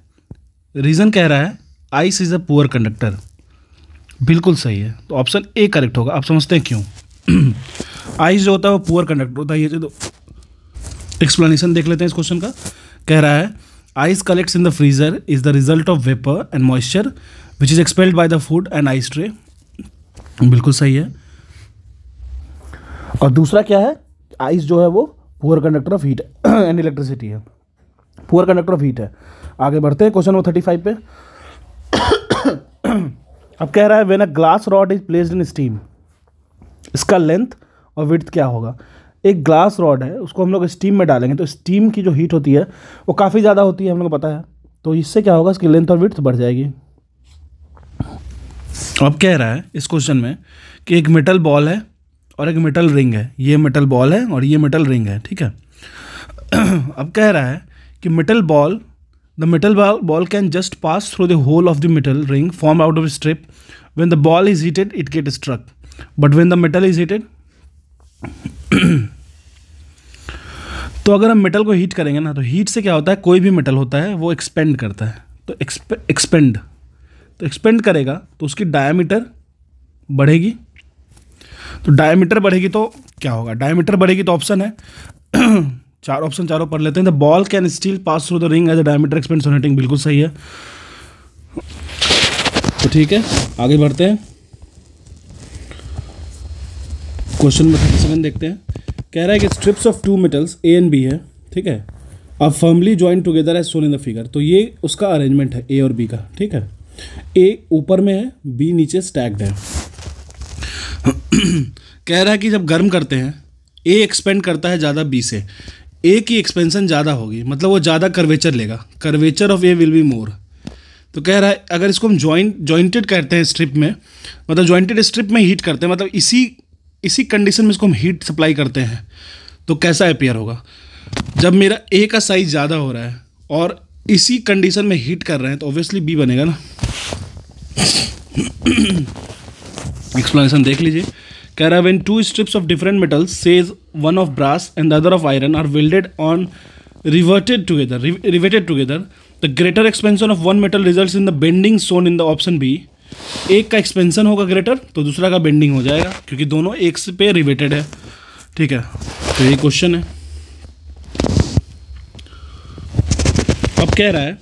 रीज़न कह रहा है ice is a poor conductor बिल्कुल सही है तो ऑप्शन ए करेक्ट होगा आप समझते हैं क्यों आइस जो होता है वो पुअर कंडक्टर होता है ये तो एक्सप्लेनेशन देख लेते हैं इस क्वेश्चन का कह रहा है Ice collects in the freezer is the result of vapor and moisture which is expelled by the food and ice tray. बिल्कुल सही है और दूसरा क्या है आइस जो है वो poor conductor of heat and electricity है पुअर कंडक्टर ऑफ हीट है आगे बढ़ते हैं क्वेश्चन नंबर थर्टी फाइव पे अब कह रहा है when a glass rod is placed in steam इसका लेंथ और विथ क्या होगा एक ग्लास रॉड है उसको हम लोग स्टीम में डालेंगे तो स्टीम की जो हीट होती है वो काफ़ी ज़्यादा होती है हम लोग को पता है तो इससे क्या होगा इसकी लेंथ और विड्थ बढ़ जाएगी अब कह रहा है इस क्वेश्चन में कि एक मेटल बॉल है और एक मेटल रिंग है ये मेटल बॉल है और ये मेटल रिंग है ठीक है अब कह रहा है कि metal ball the metal ball can just pass through the hole of the metal ring form out of strip when the ball is heated it get struck but when the metal is heated तो अगर हम metal को heat करेंगे ना तो heat से क्या होता है कोई भी मेटल होता है वो एक्सपेंड करता है तो एक्सपेंड तो एक्सपेंड करेगा तो उसकी डायमीटर बढ़ेगी तो डायमीटर बढ़ेगी तो क्या होगा डायमीटर बढ़ेगी तो ऑप्शन है चार ऑप्शन चारों पढ़ लेते हैं the ball can still pass through the ring as a diameter expand सोनेटिंग बिल्कुल सही है तो ठीक है आगे बढ़ते हैं क्वेश्चन नंबर थर्टी सेवन देखते हैं कह रहा है कि strips of two metals A and B है ठीक है अब फर्मली ज्वाइन टुगेदर है सोन इन द फिगर तो ये उसका अरेंजमेंट है ए और बी का ठीक है ए ऊपर में है बी नीचे स्टैक्ड है कह रहा है कि जब गर्म करते हैं ए एक्सपेंड करता है ज़्यादा बी से ए की एक्सपेंसन ज़्यादा होगी मतलब वो ज़्यादा करवेचर लेगा curvature of A will be more तो कह रहा है अगर इसको हम ज्वाइंट जॉइंटेड कहते हैं स्ट्रिप में मतलब ज्वाइंटेड स्ट्रिप में हीट करते हैं मतलब इसी इसी कंडीशन में इसको हम हीट सप्लाई करते हैं तो कैसा अपेयर होगा जब मेरा ए का साइज़ ज़्यादा हो रहा है और इसी कंडीशन में हीट कर रहे हैं तो ऑब्वियसली बी बनेगा ना एक्सप्लेनेशन देख लीजिए कह रहा है when two strips of different metals says one of brass and other of iron are welded on riveted together riveted together the greater expansion of one metal result in the bending soon in the option B एक का expansion होगा greater तो दूसरा का bending हो जाएगा क्योंकि दोनों एक पे रिलेटेड है ठीक है तो ये क्वेश्चन है अब कह रहा है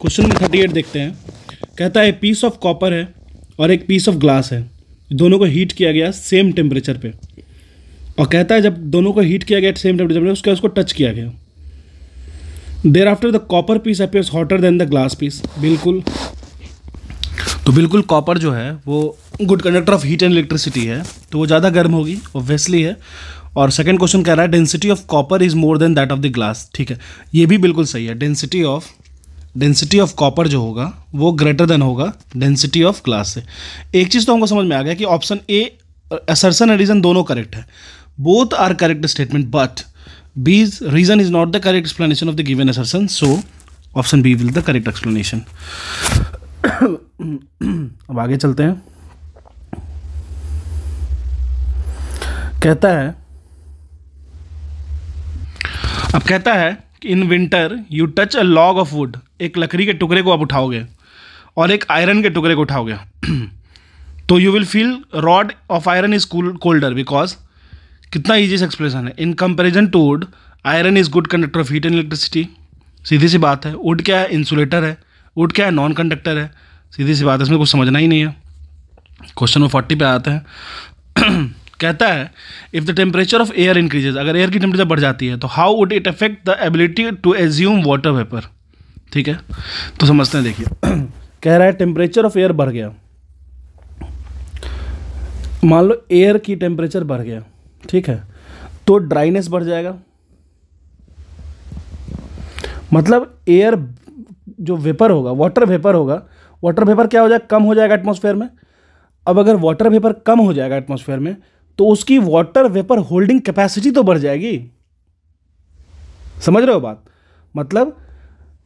क्वेश्चन नंबर थर्टी एट देखते हैं कहता है पीस ऑफ कॉपर है और एक पीस ऑफ ग्लास है दोनों को हीट किया गया सेम टेम्परेचर पे और कहता है जब दोनों को हीट किया गया सेम टेम्परेचर पे उसके उसको टच किया गया thereafter the copper piece appears hotter than the glass piece बिल्कुल तो बिल्कुल कॉपर जो है वो good conductor of heat and electricity है तो वो ज़्यादा गर्म होगी ऑब्वियसली है और सेकंड क्वेश्चन कह रहा है density of copper is more than that of the glass ठीक है ये भी बिल्कुल सही है density of density of copper जो होगा वो ग्रेटर देन होगा डेंसिटी ऑफ ग्लास से एक चीज़ तो हमको समझ में आ गया कि option A assertion and reason दोनों करेक्ट है both are correct statement but बीज reason is not the correct explanation of the given assertion so option B will the correct explanation अब आगे चलते हैं कहता है अब कहता है कि in winter you touch a log of wood एक लकड़ी के टुकड़े को आप उठाओगे और एक आयरन के टुकड़े को उठाओगे तो you will feel rod of iron is colder because कितना ईजी से एक्सप्रेशन है in comparison to wood iron is good conductor of heat and electricity सीधी सी बात है वुड क्या है इंसुलेटर है वुड क्या है नॉन कंडक्टर है सीधी सी बात है इसमें कुछ समझना ही नहीं है क्वेश्चन नंबर फोर्टी पे आते हैं कहता है if the temperature of air increases अगर एयर की टेम्परेचर बढ़ जाती है तो how would it affect the ability to assume water vapour ठीक है तो समझते हैं देखिए कह रहा है टेम्परेचर ऑफ एयर बढ़ गया मान लो एयर की टेम्परेचर बढ़ गया ठीक है तो ड्राइनेस बढ़ जाएगा मतलब एयर जो वेपर होगा वाटर वेपर होगा वाटर वेपर क्या हो जाएगा कम हो जाएगा एटमोसफेयर में अब अगर वाटर वेपर कम हो जाएगा एटमोसफेयर में तो उसकी वाटर वेपर होल्डिंग कैपेसिटी तो बढ़ जाएगी समझ रहे हो बात मतलब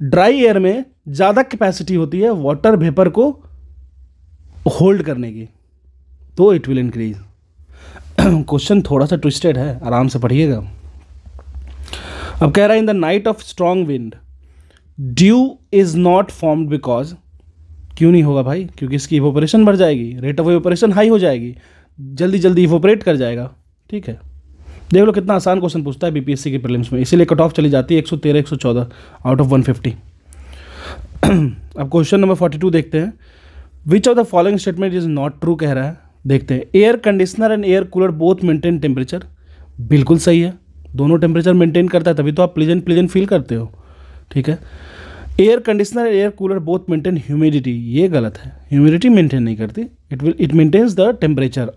ड्राई एयर में ज़्यादा कैपेसिटी होती है वाटर वेपर को होल्ड करने की तो इट विल इंक्रीज क्वेश्चन थोड़ा सा ट्विस्टेड है आराम से पढ़िएगा अब कह रहा है in the night of strong wind dew is not formed because क्यों नहीं होगा भाई क्योंकि इसकी इवोपरेशन बढ़ जाएगी रेट ऑफ इवोपरेशन हाई हो जाएगी जल्दी जल्दी इवोपरेट कर जाएगा ठीक है देख लो कितना आसान क्वेश्चन पूछता है बीपीएससी के प्रीलिम्स में इसीलिए कट ऑफ चली जाती है 113 114 आउट ऑफ 150 अब क्वेश्चन नंबर 42 देखते हैं which of the following statement is not true कह रहा है देखते हैं air conditioner and air cooler both maintain temperature बिल्कुल सही है दोनों टेम्परेचर मेंटेन करता है तभी तो आप प्लीजेंट प्लीजेंट फील करते हो ठीक है air conditioner air cooler both maintain humidity ये गलत है ह्यूमिडिटी मेंटेन नहीं करती it will it maintains the temperature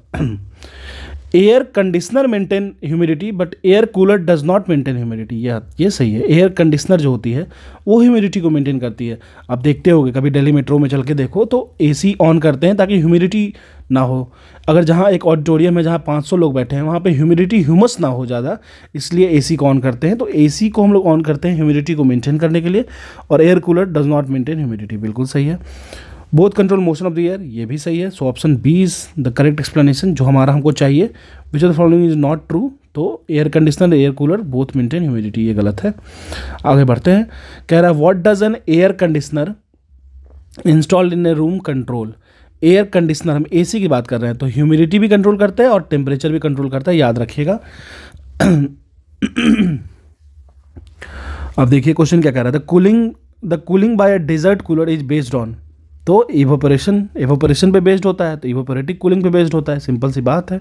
air conditioner maintain humidity but air cooler does not maintain humidity यह ये सही है एयर कंडीशनर जो होती है वो ह्यूमिडिटी को मेंटेन करती है आप देखते होगे कभी दिल्ली मेट्रो में चल के देखो तो एसी ऑन करते हैं ताकि ह्यूमिडिटी ना हो अगर जहाँ एक ऑडिटोरियम है जहाँ 500 लोग बैठे हैं वहाँ पे ह्यूमिडिटी ह्यूमस ना हो ज़्यादा इसलिए ए को ऑन करते हैं तो ए को हम लोग ऑन करते हैं ह्यूमिडिटी को मेंटेन करने के लिए और air cooler does not maintain humidity बिल्कुल सही है both control motion of the air ये भी सही है so option B is the correct explanation जो हमारा हमको चाहिए which of the following is not true तो air conditioner air cooler both maintain humidity ये गलत है आगे बढ़ते हैं कह रहा है what does an air conditioner installed in a room control air conditioner हम ए की बात कर रहे हैं तो ह्यूमिडिटी भी कंट्रोल करते हैं और टेम्परेचर भी कंट्रोल करता है याद रखिएगा अब देखिए क्वेश्चन क्या कह रहा है the cooling the cooling by a desert cooler is based on तो इवोपरेशन इवोपरेशन पे बेस्ड होता है तो इवोपरेटिक कूलिंग पे बेस्ड होता है सिंपल सी बात है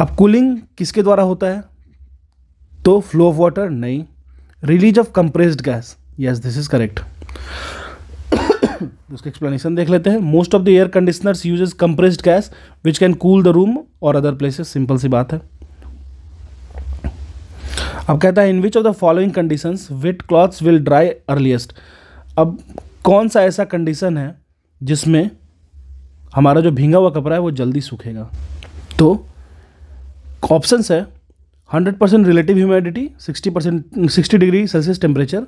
अब कूलिंग किसके द्वारा होता है तो फ्लो ऑफ वाटर नहीं release of compressed gas yes this is correct उसका एक्सप्लेनेशन देख लेते हैं most of the air conditioners uses compressed gas which can cool the room और अदर प्लेसेस सिंपल सी बात है अब कहता है in which of the following conditions wet clothes will dry earliest अब कौन सा ऐसा कंडीशन है जिसमें हमारा जो भींगा हुआ कपड़ा है वो जल्दी सूखेगा तो ऑप्शंस है hundred percent relative humidity sixty percent sixty degree Celsius temperature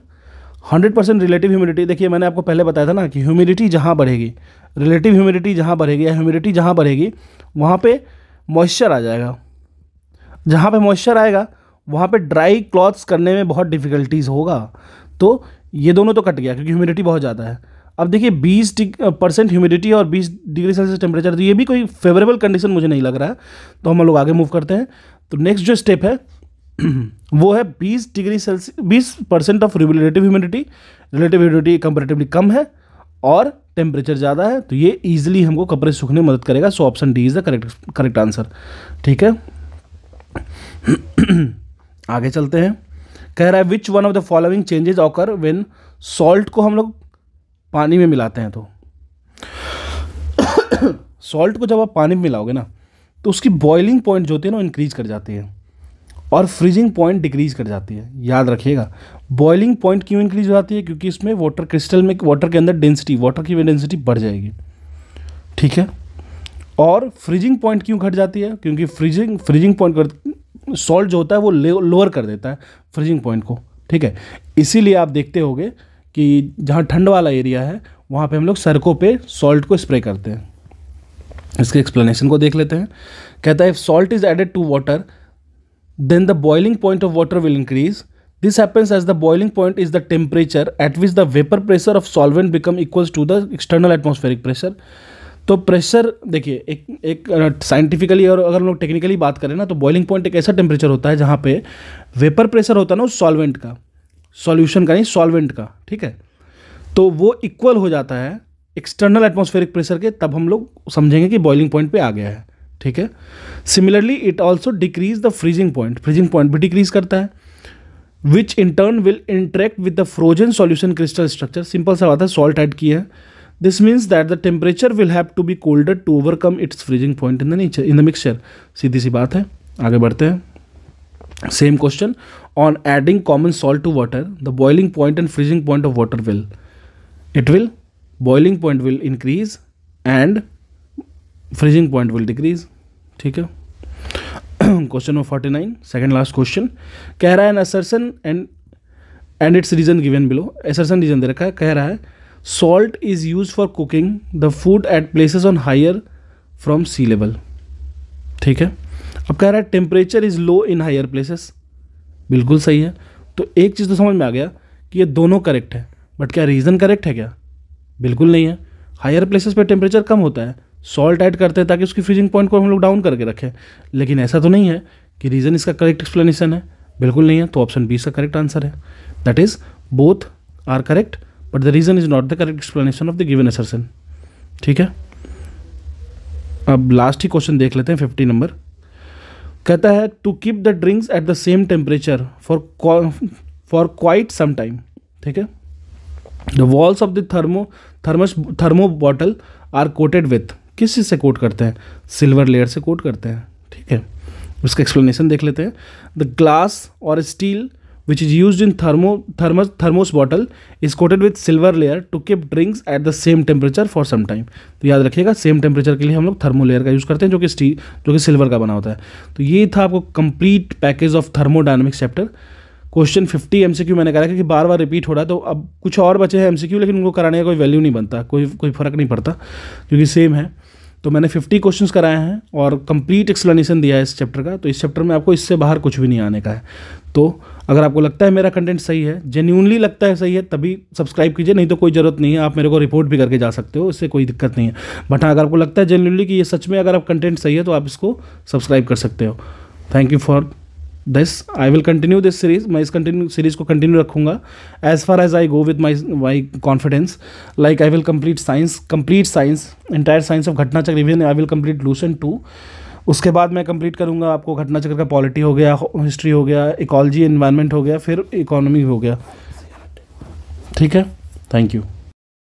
hundred percent relative humidity देखिए मैंने आपको पहले बताया था ना कि ह्यूमिडिटी जहाँ बढ़ेगी रिलेटिव ह्यूमिडिटी जहाँ बढ़ेगी या ह्यूमिडिटी जहाँ बढ़ेगी वहाँ पे मॉइस्चर आ जाएगा जहाँ पे मॉइस्चर आएगा वहाँ पे ड्राई क्लॉथ्स करने में बहुत डिफ़िकल्टीज़ होगा तो ये दोनों तो कट गया क्योंकि ह्यूमिडिटी बहुत ज़्यादा है अब देखिए 20 परसेंट ह्यूमिडिटी और 20 डिग्री सेल्सियस टेम्परेचर तो ये भी कोई फेवरेबल कंडीशन मुझे नहीं लग रहा है तो हम लोग आगे मूव करते हैं तो नेक्स्ट जो स्टेप है वो है 20 degree Celsius 20 percent of relative humidity relative humidity comparatively कम है और टेम्परेचर ज़्यादा है तो ये ईजिली हमको कपड़े सूखने में मदद करेगा so option D is the correct correct answer ठीक है आगे चलते हैं कह रहा है which one of the following changes occur when salt को हम लोग पानी में मिलाते हैं तो सॉल्ट को जब आप पानी में मिलाओगे ना तो उसकी बॉइलिंग पॉइंट जो होती है ना इंक्रीज कर जाती है और फ्रीजिंग पॉइंट डिक्रीज कर जाती है याद रखिएगा बॉइलिंग पॉइंट क्यों इंक्रीज हो जाती है क्योंकि इसमें वाटर क्रिस्टल में वाटर के अंदर डेंसिटी वाटर की डेंसिटी बढ़ जाएगी ठीक है और फ्रीजिंग पॉइंट क्यों घट जाती है क्योंकि फ्रीजिंग फ्रीजिंग पॉइंट सॉल्ट जो होता है वो लोअर कर देता है फ्रीजिंग पॉइंट को ठीक है इसीलिए आप देखते होंगे कि जहाँ ठंड वाला एरिया है वहाँ पे हम लोग सड़कों पे सॉल्ट को स्प्रे करते हैं इसके एक्सप्लेनेशन को देख लेते हैं कहता है if salt is added to water then the boiling point of water will increase this happens as the boiling point is the temperature at which the vapour pressure of solvent become equals to the external atmospheric pressure तो pressure देखिए एक एक scientifically और अगर हम लोग technically बात करें ना तो बॉइलिंग पॉइंट एक ऐसा टेम्परेचर होता है जहाँ पे वेपर प्रेशर होता है ना उस सॉल्वेंट का सॉल्यूशन का नहीं सॉल्वेंट का ठीक है तो वो इक्वल हो जाता है एक्सटर्नल एटमोस्फेरिक प्रेशर के तब हम लोग समझेंगे कि बॉइलिंग पॉइंट पे आ गया है ठीक है similarly it also decrease the freezing point freezing point भी डिक्रीज करता है which in turn will interact with the frozen solution crystal structure simple सा बात है सॉल्ट ऐड की है This means that the temperature will have to be colder to overcome its freezing point in the nature in the mixture. सीधी सी बात है आगे बढ़ते हैं same question on adding common salt to water the boiling point and freezing point of water will it will boiling point will increase and freezing point will decrease ठीक है question number forty nine second last question कह रहा है an assertion and and its reason given below assertion reason दे रखा है कह रहा है salt is use for cooking the food at places on higher from sea level ठीक है अब कह रहा है temperature is low in higher places बिल्कुल सही है तो एक चीज़ तो समझ में आ गया कि ये दोनों करेक्ट है बट क्या रीज़न करेक्ट है क्या बिल्कुल नहीं है हायर प्लेसेस पे टेम्परेचर कम होता है सॉल्ट ऐड करते हैं ताकि उसकी फ्रीजिंग पॉइंट को हम लोग डाउन करके रखें लेकिन ऐसा तो नहीं है कि रीज़न इसका करेक्ट एक्सप्लेनेशन है बिल्कुल नहीं है तो ऑप्शन बी इसका करेक्ट आंसर है that is both are correct but the reason is not the correct explanation of the given assertion ठीक है अब लास्ट ही क्वेश्चन देख लेते हैं फिफ्टी नंबर कहता है to keep the drinks at the same temperature for for quite some time ठीक है the walls of the thermo thermos thermo bottle are coated with किस चीज़ से कोट करते हैं सिल्वर लेयर से कोट करते हैं ठीक है उसका एक्सप्लेनेशन देख लेते हैं द ग्लास और steel which is used in thermo, thermos, thermos bottle is coated with silver layer to keep drinks at the same temperature for some time तो याद रखिएगा सेम टेम्परेचर के लिए हम लोग थर्मो लेयर का यूज़ करते हैं जो कि स्टील जो कि सिल्वर का बना होता है तो ये था आपको complete package of thermo dynamics chapter question 50 MCQ मैंने कराया कि बार बार रिपीट हो रहा है तो अब कुछ और बचे हैं एमसीक्यू लेकिन उनको कराने का कोई वैल्यू नहीं बनता कोई कोई फ़र्क नहीं पड़ता क्योंकि सेम है तो मैंने 50 क्वेश्चंस कराए हैं और कंप्लीट एक्सप्लेनेशन दिया है इस चैप्टर का तो इस चैप्टर में आपको इससे बाहर कुछ भी नहीं आने का है तो अगर आपको लगता है मेरा कंटेंट सही है जेन्यूनली लगता है सही है तभी सब्सक्राइब कीजिए नहीं तो कोई ज़रूरत नहीं है आप मेरे को रिपोर्ट भी करके जा सकते हो इससे कोई दिक्कत नहीं है बट हाँ, अगर आपको लगता है जेन्यूनली कि ये सच में अगर आप कंटेंट सही है तो आप इसको सब्सक्राइब कर सकते हो thank you for this I will continue this series मैं इस कंटिन्यू सीरीज को कंटिन्यू रखूंगा as far as I go with my my confidence like I will complete science complete science entire science of घटनाचक revision I will complete Lucent too उसके बाद मैं complete करूँगा आपको घटना चक्र का पॉलिटी हो गया हिस्ट्री हो गया इकोलॉजी इन्वायरमेंट हो गया फिर इकोनॉमी हो गया ठीक है थैंक यू